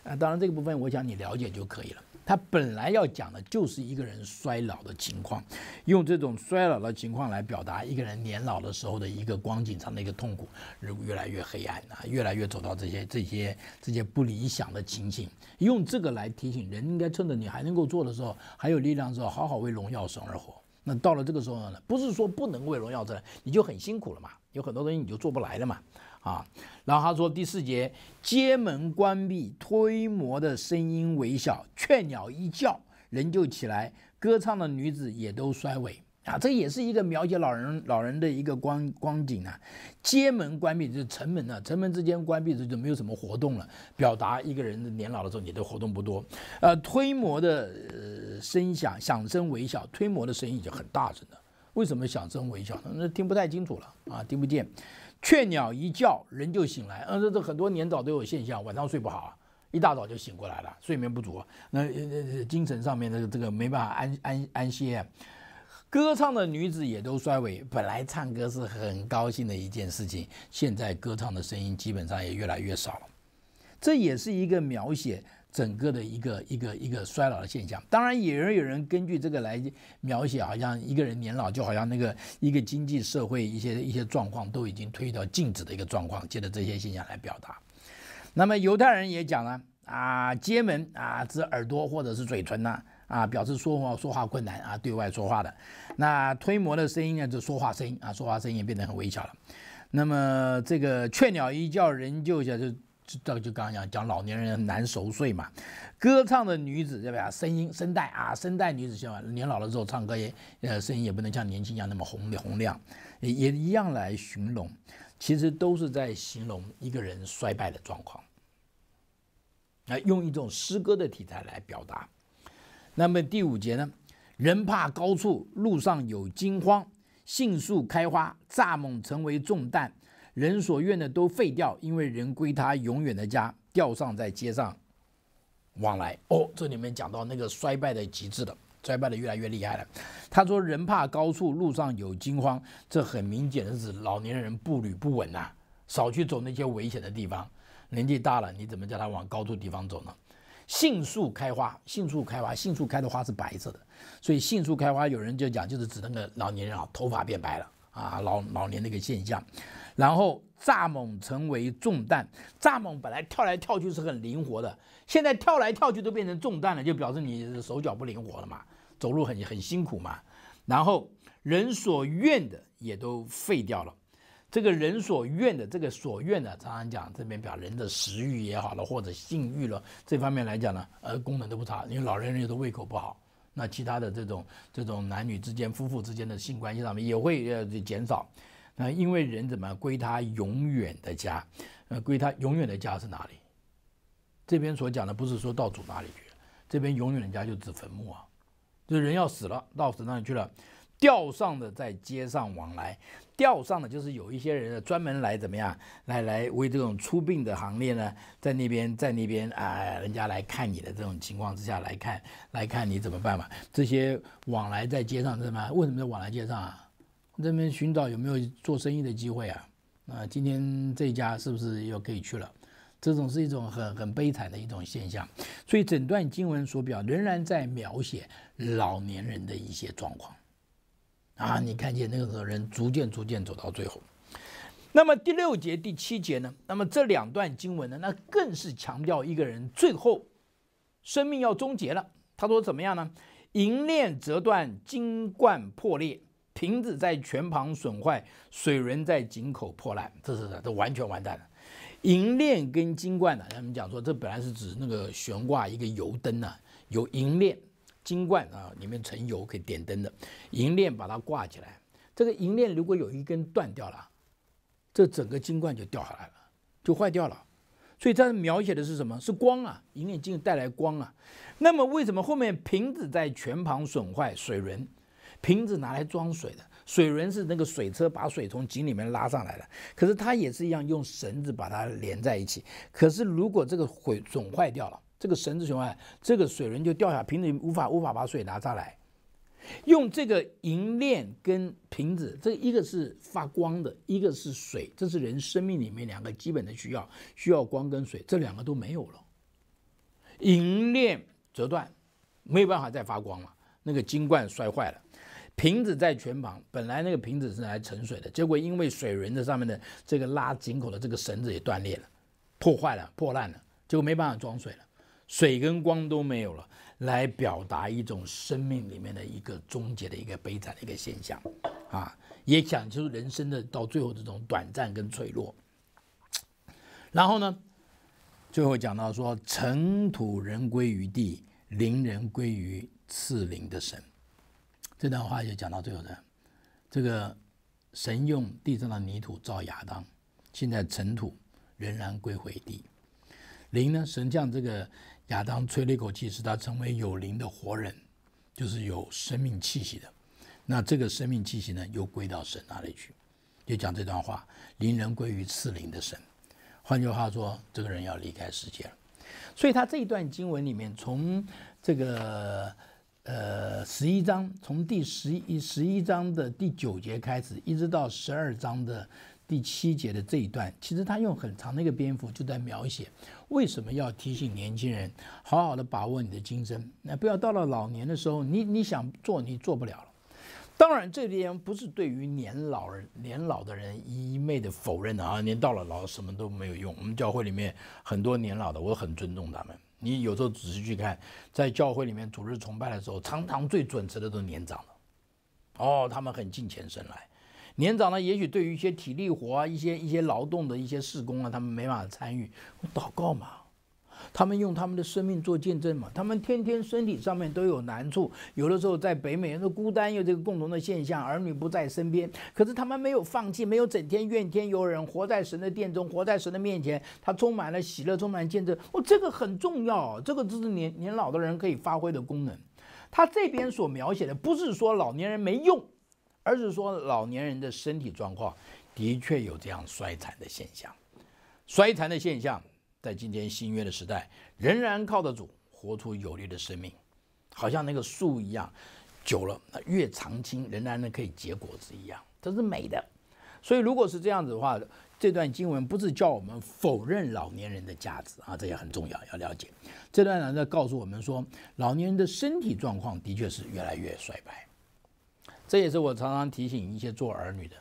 啊，当然这个部分我想你了解就可以了。他本来要讲的就是一个人衰老的情况，用这种衰老的情况来表达一个人年老的时候的一个光景上的一个痛苦，日越来越黑暗啊，越来越走到这些这些这些不理想的情形，用这个来提醒人，应该趁着你还能够做的时候，还有力量的时候，好好为荣耀生而活。那到了这个时候呢，不是说不能为荣耀生，你就很辛苦了嘛，有很多东西你就做不来了嘛。啊，然后他说第四节，街门关闭，推磨的声音微小，雀鸟一叫，人就起来，歌唱的女子也都衰萎啊。这也是一个描写老人老人的一个光光景啊。街门关闭就是城门啊，城门之间关闭就没有什么活动了，表达一个人年老的时候你的活动不多。呃，推磨的声响响声微小，推磨的声音已经很大声了，为什么响声微小？那听不太清楚了啊，听不见。雀鸟一叫，人就醒来。嗯，这这很多年早都有现象，晚上睡不好，一大早就醒过来了，睡眠不足，那精神上面的这个没办法安安安歇。歌唱的女子也都衰萎。本来唱歌是很高兴的一件事情，现在歌唱的声音基本上也越来越少了。这也是一个描写。整个的一个一个一个衰老的现象，当然也有人根据这个来描写，好像一个人年老，就好像那个一个经济社会一些一些状况都已经推到静止的一个状况，借着这些现象来表达。那么犹太人也讲了啊，接门啊，指耳朵或者是嘴唇呢，啊，表示说话说话困难啊，对外说话的，那推磨的声音呢，就说话声音啊，说话声音也变得很微小了。那么这个雀鸟一叫，人就叫就。这就刚刚讲讲老年人难熟睡嘛，歌唱的女子对吧？声音声带啊，声带女子像，年老了之后唱歌也呃声音也不能像年轻一样那么洪洪亮，也一样来形容，其实都是在形容一个人衰败的状况，来用一种诗歌的题材来表达。那么第五节呢，人怕高处，路上有惊慌，杏树开花，蚱蜢成为重担。人所愿的都废掉，因为人归他永远的家，吊丧在街上往来。哦，这里面讲到那个衰败的极致的，衰败的越来越厉害了。他说：“人怕高处，路上有惊慌。”这很明显的是老年人步履不稳呐，少去走那些危险的地方。年纪大了，你怎么叫他往高处地方走呢？杏树开花，杏树开花，杏树开的花是白色的，所以杏树开花，有人就讲就是指那个老年人啊，头发变白了啊，老老年那个现象。然后蚱蜢成为重担，蚱蜢本来跳来跳去是很灵活的，现在跳来跳去都变成重担了，就表示你手脚不灵活了嘛，走路很很辛苦嘛。然后人所愿的也都废掉了，这个人所愿的这个所愿的，常常讲这边表人的食欲也好了，或者性欲了这方面来讲呢，呃，功能都不差。因为老年人也都胃口不好，那其他的这种这种男女之间、夫妇之间的性关系上面也会呃减少。那因为人怎么归他永远的家？呃，归他永远的家是哪里？这边所讲的不是说到祖哪里去这边永远的家就指坟墓啊。就是人要死了，到死那里去了。吊上的在街上往来，吊上的就是有一些人专门来怎么样，来来为这种出殡的行列呢，在那边在那边啊，人家来看你的这种情况之下来看来看你怎么办嘛？这些往来在街上是什么？为什么在往来街上啊？在那寻找有没有做生意的机会啊？那今天这家是不是又可以去了？这种是一种很很悲惨的一种现象。所以整段经文所表仍然在描写老年人的一些状况。啊，你看见那个人逐渐逐渐走到最后。那么第六节第七节呢？那么这两段经文呢，那更是强调一个人最后生命要终结了。他说怎么样呢？银链折断，金冠破裂。瓶子在泉旁损坏，水轮在井口破烂，这是这完全完蛋了。银链跟金罐呢？他们讲说，这本来是指那个悬挂一个油灯呢，有银链、金罐啊，里面盛油可以点灯的。银链把它挂起来，这个银链如果有一根断掉了，这整个金罐就掉下来了，就坏掉了。所以它描写的是什么？是光啊，银链金带来光啊。那么为什么后面瓶子在泉旁损坏，水轮？瓶子拿来装水的，水轮是那个水车把水从井里面拉上来的，可是它也是一样用绳子把它连在一起。可是如果这个毁损坏掉了，这个绳子损坏，这个水轮就掉下，瓶子无法无法把水拿上来。用这个银链跟瓶子，这一个是发光的，一个是水，这是人生命里面两个基本的需要，需要光跟水，这两个都没有了。银链折断，没有办法再发光了。那个金罐摔坏了。瓶子在全旁，本来那个瓶子是来盛水的，结果因为水轮的上面的这个拉井口的这个绳子也断裂了，破坏了、破烂了，结果没办法装水了，水跟光都没有了，来表达一种生命里面的一个终结的一个悲惨的一个现象，啊，也讲出人生的到最后这种短暂跟脆弱。然后呢，最后讲到说，尘土人归于地，灵人归于次灵的神。这段话就讲到最后的，这个神用地上的泥土造亚当，现在尘土仍然归回地灵呢。神将这个亚当吹了一口气，使他成为有灵的活人，就是有生命气息的。那这个生命气息呢，又归到神那里去？就讲这段话，灵人归于赐灵的神。换句话说，这个人要离开世界了。所以他这一段经文里面，从这个。呃，十一章从第十一十一章的第九节开始，一直到十二章的第七节的这一段，其实他用很长的一个篇幅就在描写为什么要提醒年轻人好好的把握你的今生，那不要到了老年的时候，你你想做你做不了了。当然这边不是对于年老人年老的人一昧的否认的啊，年到了老什么都没有用。我们教会里面很多年老的，我很尊重他们。你有时候仔细去看，在教会里面主日崇拜的时候，常常最准时的都是年长的，哦，他们很敬虔生来，年长的也许对于一些体力活啊，一些一些劳动的一些事工啊，他们没办法参与，祷告嘛。他们用他们的生命做见证嘛，他们天天身体上面都有难处，有的时候在北美，人的孤单有这个共同的现象，儿女不在身边，可是他们没有放弃，没有整天怨天尤人，活在神的殿中，活在神的面前，他充满了喜乐，充满见证。哦，这个很重要，这个就是年年老的人可以发挥的功能。他这边所描写的不是说老年人没用，而是说老年人的身体状况的确有这样衰残的现象，衰残的现象。在今天新约的时代，仍然靠得住，活出有力的生命，好像那个树一样，久了那越常青，仍然呢可以结果子一样，这是美的。所以，如果是这样子的话，这段经文不是叫我们否认老年人的价值啊，这也很重要，要了解。这段呢在告诉我们说，老年人的身体状况的确是越来越衰败，这也是我常常提醒一些做儿女的，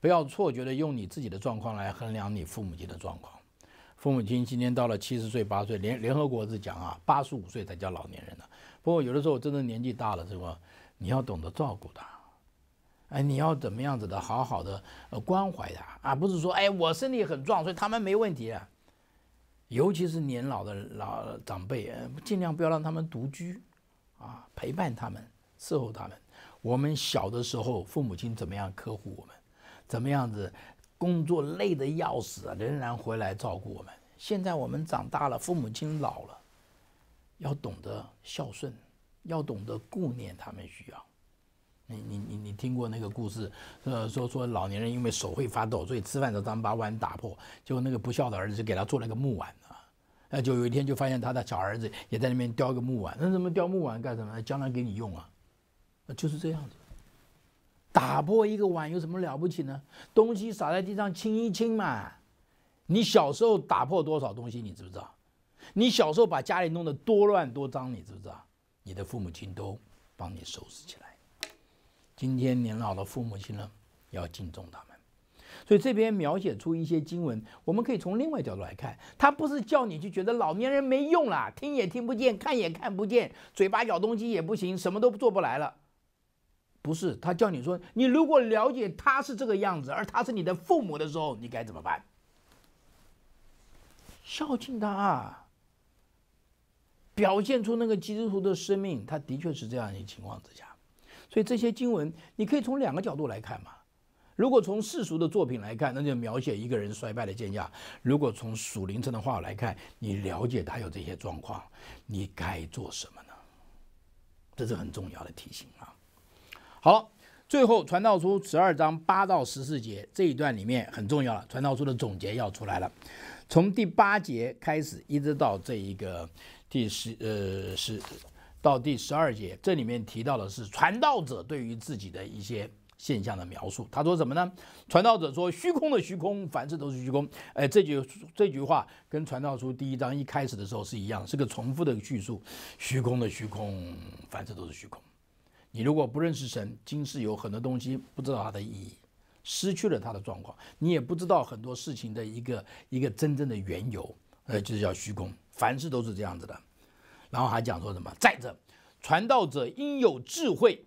不要错觉的用你自己的状况来衡量你父母级的状况。父母亲今年到了七十岁八岁，联联合国是讲啊，八十五岁才叫老年人呢。不过有的时候真的年纪大了，是吧？你要懂得照顾他，哎，你要怎么样子的好好的呃关怀他，而不是说哎我身体很壮，所以他们没问题。尤其是年老的老长辈，尽量不要让他们独居，啊，陪伴他们，伺候他们。我们小的时候，父母亲怎么样呵护我们，怎么样子？工作累得要死啊，仍然回来照顾我们。现在我们长大了，父母亲老了，要懂得孝顺，要懂得顾念他们需要。你你你你听过那个故事？呃，说说老年人因为手会发抖，所以吃饭的时候他们把碗打破，结果那个不孝的儿子给他做了个木碗啊。那就有一天就发现他的小儿子也在那边雕个木碗，那怎么雕木碗干什么？将来给你用啊，啊，就是这样子。打破一个碗有什么了不起呢？东西洒在地上，清一清嘛。你小时候打破多少东西，你知不知道？你小时候把家里弄得多乱多脏，你知不知道？你的父母亲都帮你收拾起来。今天年老的父母亲呢，要敬重他们。所以这边描写出一些经文，我们可以从另外角度来看，他不是叫你去觉得老年人没用了，听也听不见，看也看不见，嘴巴咬东西也不行，什么都做不来了。不是他叫你说，你如果了解他是这个样子，而他是你的父母的时候，你该怎么办？孝敬他啊！表现出那个基督徒的生命，他的确是这样一个情况之下。所以这些经文你可以从两个角度来看嘛。如果从世俗的作品来看，那就描写一个人衰败的现象；如果从属灵层的话来看，你了解他有这些状况，你该做什么呢？这是很重要的提醒啊。好，最后《传道书》十二章八到十四节这一段里面很重要了，《传道书》的总结要出来了。从第八节开始，一直到这一个第十呃十到第十二节，这里面提到的是传道者对于自己的一些现象的描述。他说什么呢？传道者说：“虚空的虚空，凡事都是虚空。”哎，这句这句话跟《传道书》第一章一开始的时候是一样，是个重复的叙述：“虚空的虚空，凡事都是虚空。”你如果不认识神，今世有很多东西不知道它的意义，失去了它的状况，你也不知道很多事情的一个一个真正的缘由，呃，就是叫虚空，凡事都是这样子的。然后还讲说什么？再者，传道者应有智慧。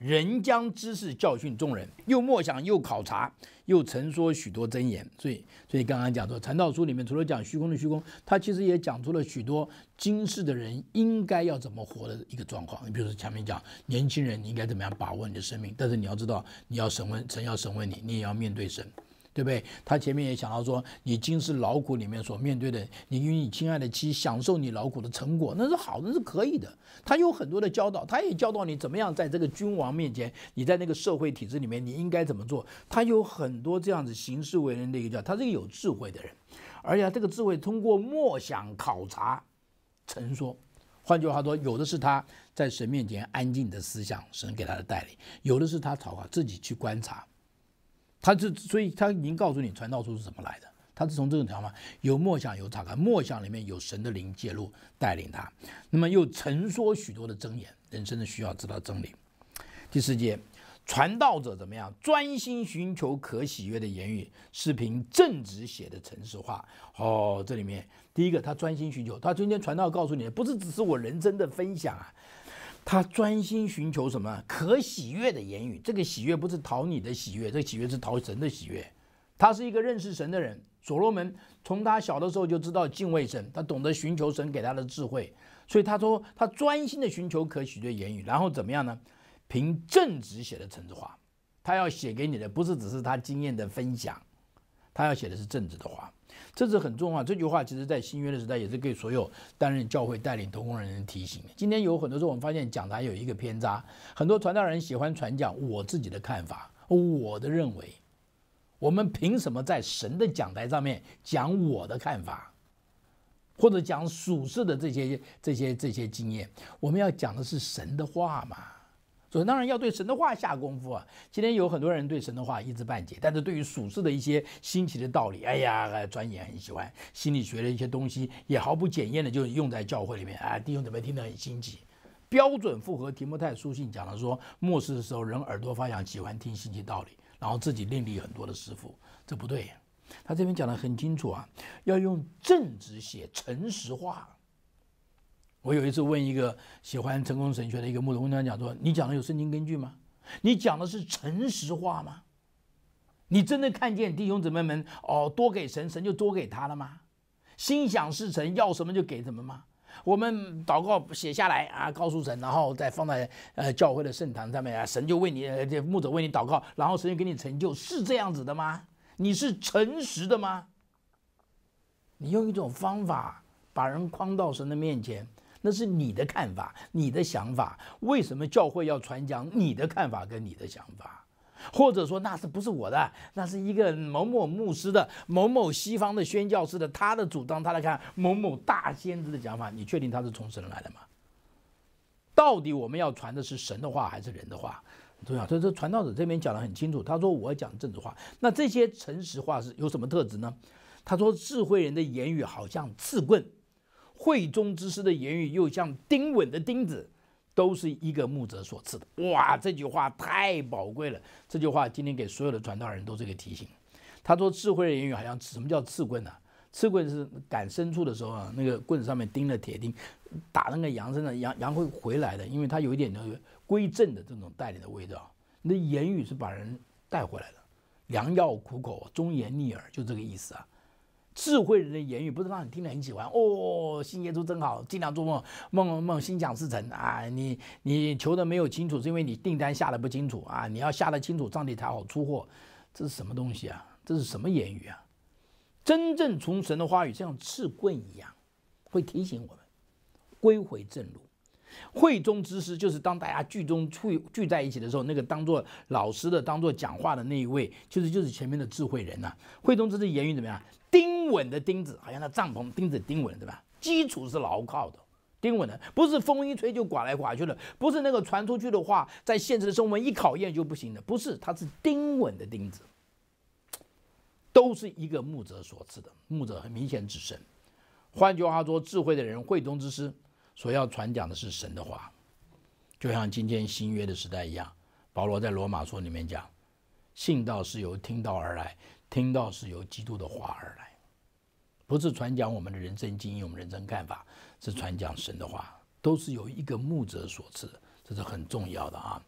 人将知识教训众人，又默想，又考察，又曾说许多真言。所以，所以刚刚讲说，禅道书里面除了讲虚空的虚空，他其实也讲出了许多今世的人应该要怎么活的一个状况。你比如说前面讲年轻人你应该怎么样把握你的生命，但是你要知道，你要审问神，要审问你，你也要面对神。对不对？他前面也讲到说，你经世劳苦里面所面对的，你与你亲爱的妻享受你劳苦的成果，那是好的，是可以的。他有很多的教导，他也教导你怎么样在这个君王面前，你在那个社会体制里面你应该怎么做。他有很多这样子行事为人的一个教，他是一个有智慧的人，而且这个智慧通过默想考察陈说。换句话说，有的是他在神面前安静的思想，神给他的带领；有的是他朝啊自己去观察。他是所以他已经告诉你传道书是怎么来的，他是从这种条嘛，有默想有查看，默想里面有神的灵介入带领他，那么又陈说许多的真言，人生的需要知道真理。第四节，传道者怎么样专心寻求可喜悦的言语，是凭正直写的诚实话。哦，这里面第一个他专心寻求，他今天传道告诉你，不是只是我人生的分享啊。他专心寻求什么？可喜悦的言语。这个喜悦不是讨你的喜悦，这个喜悦是讨神的喜悦。他是一个认识神的人。所罗门从他小的时候就知道敬畏神，他懂得寻求神给他的智慧。所以他说，他专心的寻求可喜悦言语，然后怎么样呢？凭正直写的诚词话。他要写给你的不是只是他经验的分享，他要写的是正直的话。这是很重要。这句话其实，在新约的时代，也是给所有担任教会带领同工人人提醒。今天有很多时候，我们发现讲台有一个偏差，很多传道人喜欢传讲我自己的看法、我的认为。我们凭什么在神的讲台上面讲我的看法，或者讲属世的这些、这些、这些经验？我们要讲的是神的话嘛？所以当然要对神的话下功夫啊！今天有很多人对神的话一知半解，但是对于属世的一些新奇的道理，哎呀，专业很喜欢心理学的一些东西，也毫不检验的就用在教会里面啊！弟兄姊妹听得很心急。标准复合提摩太书信讲了说，末世的时候人耳朵发痒，喜欢听新奇道理，然后自己另立很多的师傅，这不对。他这边讲的很清楚啊，要用正直写诚实话。我有一次问一个喜欢成功神学的一个牧童，牧长讲说：“你讲的有圣经根据吗？你讲的是诚实话吗？你真的看见弟兄姊妹们哦，多给神，神就多给他了吗？心想事成，要什么就给什么吗？我们祷告写下来啊，告诉神，然后再放在呃教会的圣堂上面，啊，神就为你这牧者为你祷告，然后神就给你成就是这样子的吗？你是诚实的吗？你用一种方法把人框到神的面前。”那是你的看法，你的想法。为什么教会要传讲你的看法跟你的想法？或者说，那是不是我的？那是一个某某牧师的、某某西方的宣教师的他的主张。他来看某某大先知的讲法，你确定他是从神来的吗？到底我们要传的是神的话还是人的话？很重要。所以，这传道者这边讲得很清楚，他说我讲政治话。那这些诚实话是有什么特质呢？他说，智慧人的言语好像刺棍。慧中之师的言语又像钉稳的钉子，都是一个木者所赐的。哇，这句话太宝贵了！这句话今天给所有的传道人都这个提醒。他说智慧的言语，好像什么叫刺棍呢？刺棍是赶牲畜的时候啊，那个棍子上面钉了铁钉，打那个羊身上，羊羊会回来的，因为它有一点那个归正的这种带领的味道。那言语是把人带回来的，良药苦口，忠言逆耳，就这个意思啊。智慧人的言语不是让你听得很喜欢哦，新耶稣真好，尽量做梦梦梦梦，心想事成啊！你你求的没有清楚，是因为你订单下的不清楚啊！你要下的清楚，上帝才好出货。这是什么东西啊？这是什么言语啊？真正从神的话语像刺棍一样，会提醒我们归回正路。会中之师就是当大家聚中聚聚在一起的时候，那个当做老师的、当做讲话的那一位，其实就是前面的智慧人呐。会中之师言语怎么样？钉稳的钉子，好像那帐篷钉子钉稳对吧？基础是牢靠的，钉稳的，不是风一吹就刮来刮去的，不是那个传出去的话，在现实的生活一考验就不行的，不是，它是钉稳的钉子，都是一个木者所赐的，木者很明显指神。换句话说，智慧的人，会中之师。所要传讲的是神的话，就像今天新约的时代一样。保罗在罗马书里面讲，信道是由听道而来，听道是由基督的话而来，不是传讲我们的人生经验、我们人生看法，是传讲神的话，都是由一个牧者所赐，这是很重要的啊。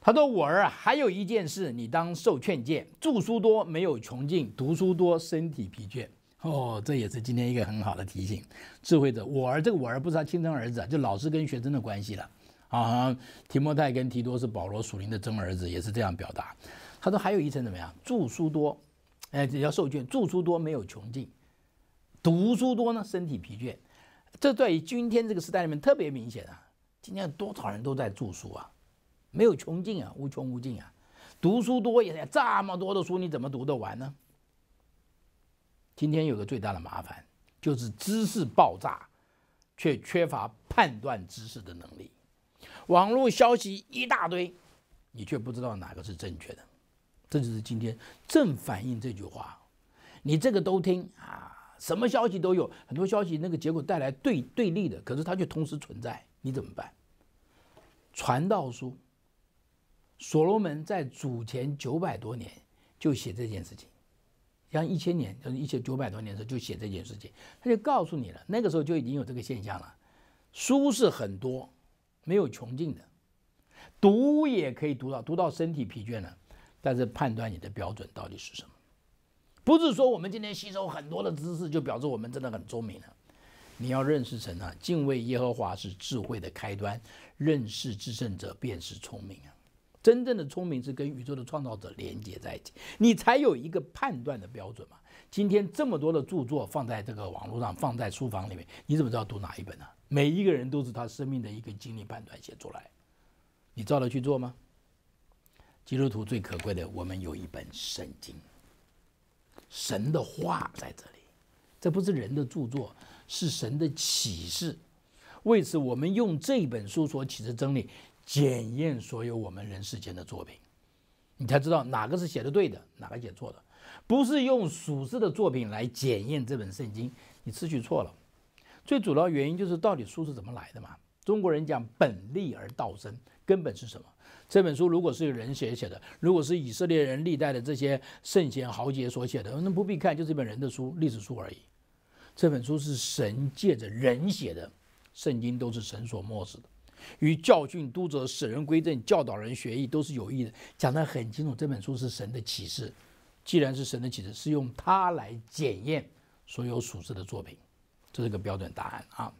他说：“我儿啊，还有一件事，你当受劝诫。著书多没有穷尽，读书多身体疲倦。”哦，这也是今天一个很好的提醒。智慧者，我儿这个我儿不是他亲生儿子啊，就老师跟学生的关系了啊。提摩太跟提多是保罗属灵的真儿子，也是这样表达。他说还有一层怎么样？著书多，哎，这叫受卷；著书多没有穷尽，读书多呢身体疲倦。这对于今天这个时代里面特别明显啊。今天多少人都在著书啊，没有穷尽啊，无穷无尽啊。读书多也这么多的书，你怎么读得完呢？今天有个最大的麻烦，就是知识爆炸，却缺乏判断知识的能力。网络消息一大堆，你却不知道哪个是正确的。这就是今天正反映这句话：你这个都听啊，什么消息都有，很多消息那个结果带来对对立的，可是它却同时存在，你怎么办？传道书，所罗门在主前九百多年就写这件事情。像一千年，就是一千九百多年的时候，就写这件事情，他就告诉你了，那个时候就已经有这个现象了。书是很多，没有穷尽的，读也可以读到，读到身体疲倦了，但是判断你的标准到底是什么？不是说我们今天吸收很多的知识就表示我们真的很聪明了。你要认识神啊，敬畏耶和华是智慧的开端，认识至胜者便是聪明啊。真正的聪明是跟宇宙的创造者连接在一起，你才有一个判断的标准嘛。今天这么多的著作放在这个网络上，放在书房里面，你怎么知道读哪一本呢？每一个人都是他生命的一个经历判断写出来，你照着去做吗？基督徒最可贵的，我们有一本圣经，神的话在这里，这不是人的著作，是神的启示。为此，我们用这本书所启示真理。检验所有我们人世间的作品，你才知道哪个是写的对的，哪个写错的。不是用属世的作品来检验这本圣经，你次序错了。最主要原因就是到底书是怎么来的嘛？中国人讲“本立而道生”，根本是什么？这本书如果是有人写写的，如果是以色列人历代的这些圣贤豪杰所写的，那不必看，就是一本人的书、历史书而已。这本书是神借着人写的，圣经都是神所默示的。与教训督责使人归正教导人学义都是有益的，讲得很清楚。这本书是神的启示，既然是神的启示，是用它来检验所有属实的作品，这是个标准答案啊。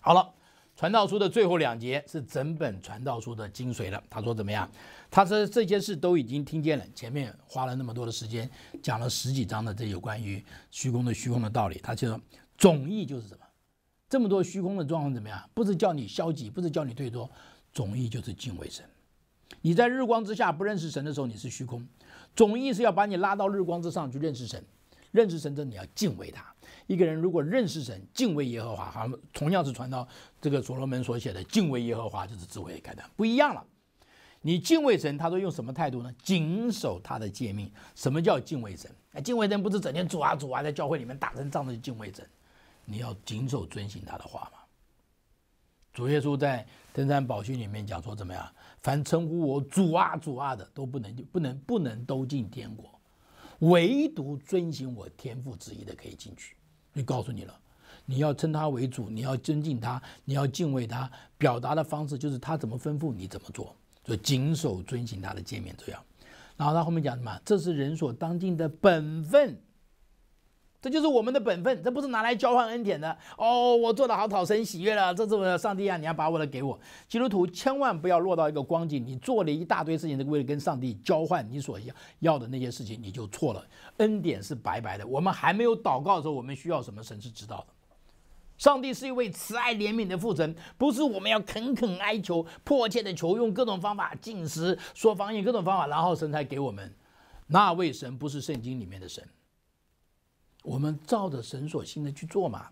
好了，传道书的最后两节是整本传道书的精髓了。他说怎么样？他说这些事都已经听见了。前面花了那么多的时间讲了十几章的这有关于虚空的虚空的道理。他说总意就是什么？这么多虚空的状况怎么样？不是叫你消极，不是叫你退缩，总意就是敬畏神。你在日光之下不认识神的时候，你是虚空；总意是要把你拉到日光之上去认识神。认识神之后，你要敬畏他。一个人如果认识神、敬畏耶和华，好，同样是传到这个所罗门所写的“敬畏耶和华就是智慧”开端，不一样了。你敬畏神，他说用什么态度呢？谨守他的诫命。什么叫敬畏神？敬畏神不是整天主啊主啊，在教会里面打成仗的敬畏神。你要谨守遵行他的话嘛？主耶稣在登山宝训里面讲说，怎么样？凡称呼我主啊主啊的，都不能不能不能都进天国，唯独遵行我天父旨意的可以进去。就告诉你了，你要称他为主，你要尊敬他，你要敬畏他。表达的方式就是他怎么吩咐你怎么做，就谨守遵行他的诫命。这样，然后他后面讲什么？这是人所当尽的本分。这就是我们的本分，这不是拿来交换恩典的哦。我做的好，讨神喜悦了，这是我的上帝啊，你要把我的给我。基督徒千万不要落到一个光景，你做了一大堆事情，是为了跟上帝交换你所要的那些事情，你就错了。恩典是白白的，我们还没有祷告的时候，我们需要什么神是知道的。上帝是一位慈爱怜悯的父神，不是我们要恳恳哀求、迫切的求，用各种方法进食、说方言、各种方法，然后神才给我们。那位神不是圣经里面的神。我们照着神所行的去做嘛。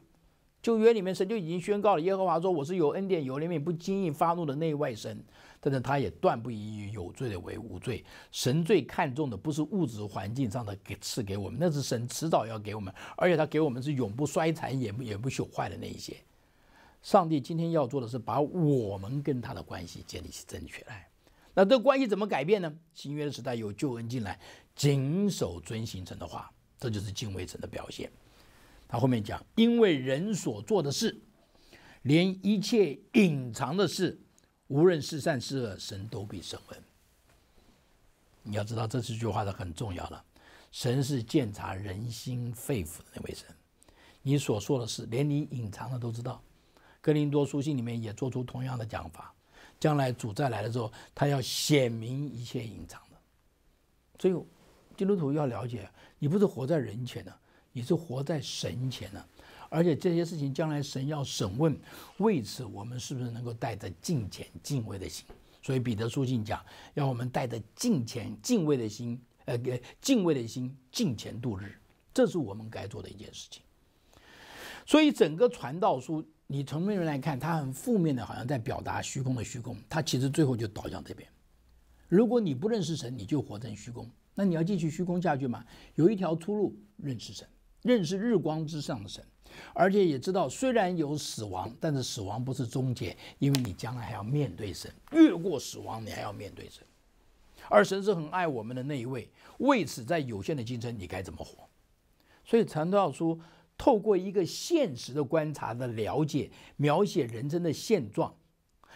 旧约里面，神就已经宣告了：耶和华说，我是有恩典、有怜悯、不经意发怒的内外神，但是他也断不以有罪的为无罪。神最看重的不是物质环境上的给赐给我们，那是神迟早要给我们，而且他给我们是永不衰残、也不也不朽坏的那一些。上帝今天要做的是把我们跟他的关系建立起正确来。那这关系怎么改变呢？新约的时代有救恩进来，谨守遵行神的话。这就是敬畏神的表现。他后面讲，因为人所做的事，连一切隐藏的事，无论是善是恶，神都必审问。你要知道，这四句话是很重要的。神是鉴察人心肺腑的那位神，你所做的事，连你隐藏的都知道。格林多书信里面也做出同样的讲法。将来主再来的时候，他要显明一切隐藏的。所以。基督徒要了解，你不是活在人前的，你是活在神前的，而且这些事情将来神要审问，为此我们是不是能够带着敬虔敬畏的心？所以彼得书信讲，要我们带着敬虔敬畏的心，呃，敬畏的心，敬虔度日，这是我们该做的一件事情。所以整个传道书，你从内容来看，它很负面的，好像在表达虚空的虚空，它其实最后就导向这边。如果你不认识神，你就活成虚空。那你要继续虚空下去吗？有一条出路，认识神，认识日光之上的神，而且也知道虽然有死亡，但是死亡不是终结，因为你将来还要面对神，越过死亡你还要面对神，而神是很爱我们的那一位。为此，在有限的今生，你该怎么活？所以，传道书透过一个现实的观察的了解，描写人生的现状。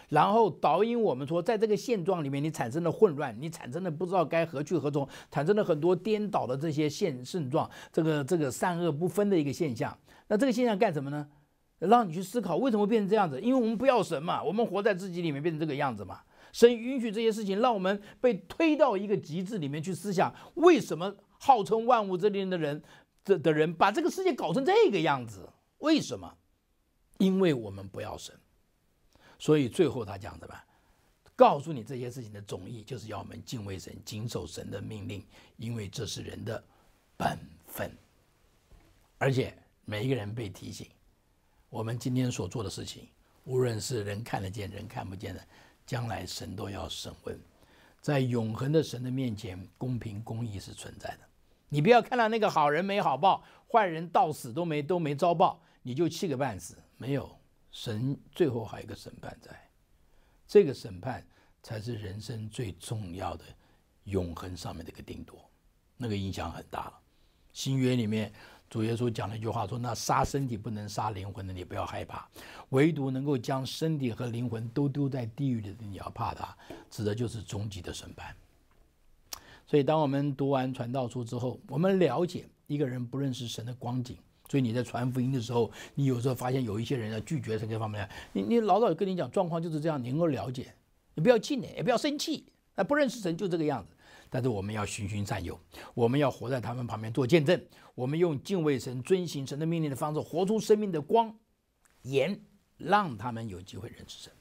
然后导引我们说，在这个现状里面，你产生了混乱，你产生了不知道该何去何从，产生了很多颠倒的这些现盛状，这个这个善恶不分的一个现象。那这个现象干什么呢？让你去思考为什么变成这样子？因为我们不要神嘛，我们活在自己里面变成这个样子嘛，神允许这些事情，让我们被推到一个极致里面去思想，为什么号称万物之灵的人，这的人把这个世界搞成这个样子？为什么？因为我们不要神。所以最后他讲什么？告诉你这些事情的总意，就是要我们敬畏神，谨守神的命令，因为这是人的本分。而且每一个人被提醒，我们今天所做的事情，无论是人看得见、人看不见的，将来神都要审问。在永恒的神的面前，公平公义是存在的。你不要看到那个好人没好报，坏人到死都没都没遭报，你就气个半死。没有。神最后还有一个审判，在这个审判才是人生最重要的永恒上面的一个定夺，那个影响很大。新约里面主耶稣讲了一句话，说：“那杀身体不能杀灵魂的，你不要害怕；唯独能够将身体和灵魂都丢在地狱里的，你要怕他。”指的就是终极的审判。所以，当我们读完传道书之后，我们了解一个人不认识神的光景。所以你在传福音的时候，你有时候发现有一些人要拒绝这个方面，你你老早跟你讲状况就是这样，你能够了解，你不要气馁，也不要生气。那不认识神就这个样子，但是我们要循循善诱，我们要活在他们旁边做见证，我们用敬畏神、遵行神的命令的方式活出生命的光、盐，让他们有机会认识神。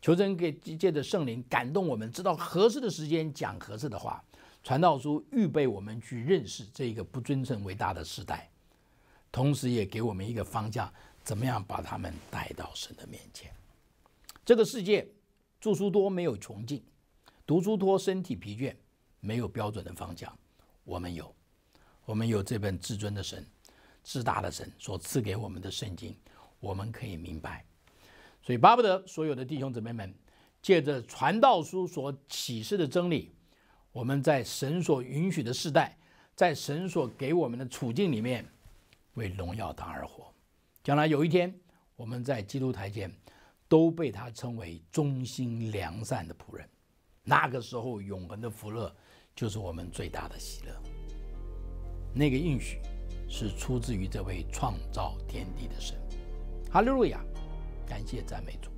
求神给借着圣灵感动我们，知道合适的时间讲合适的话，传道书预备我们去认识这个不尊称伟大的时代。同时也给我们一个方向，怎么样把他们带到神的面前？这个世界，著书多没有穷尽，读书多身体疲倦，没有标准的方向。我们有，我们有这本至尊的神、至大的神所赐给我们的圣经，我们可以明白。所以巴不得所有的弟兄姊妹们，借着传道书所启示的真理，我们在神所允许的时代，在神所给我们的处境里面。为荣耀党而活，将来有一天，我们在基督台前，都被他称为忠心良善的仆人。那个时候，永恒的福乐就是我们最大的喜乐。那个应许是出自于这位创造天地的神。哈利路亚，感谢赞美主。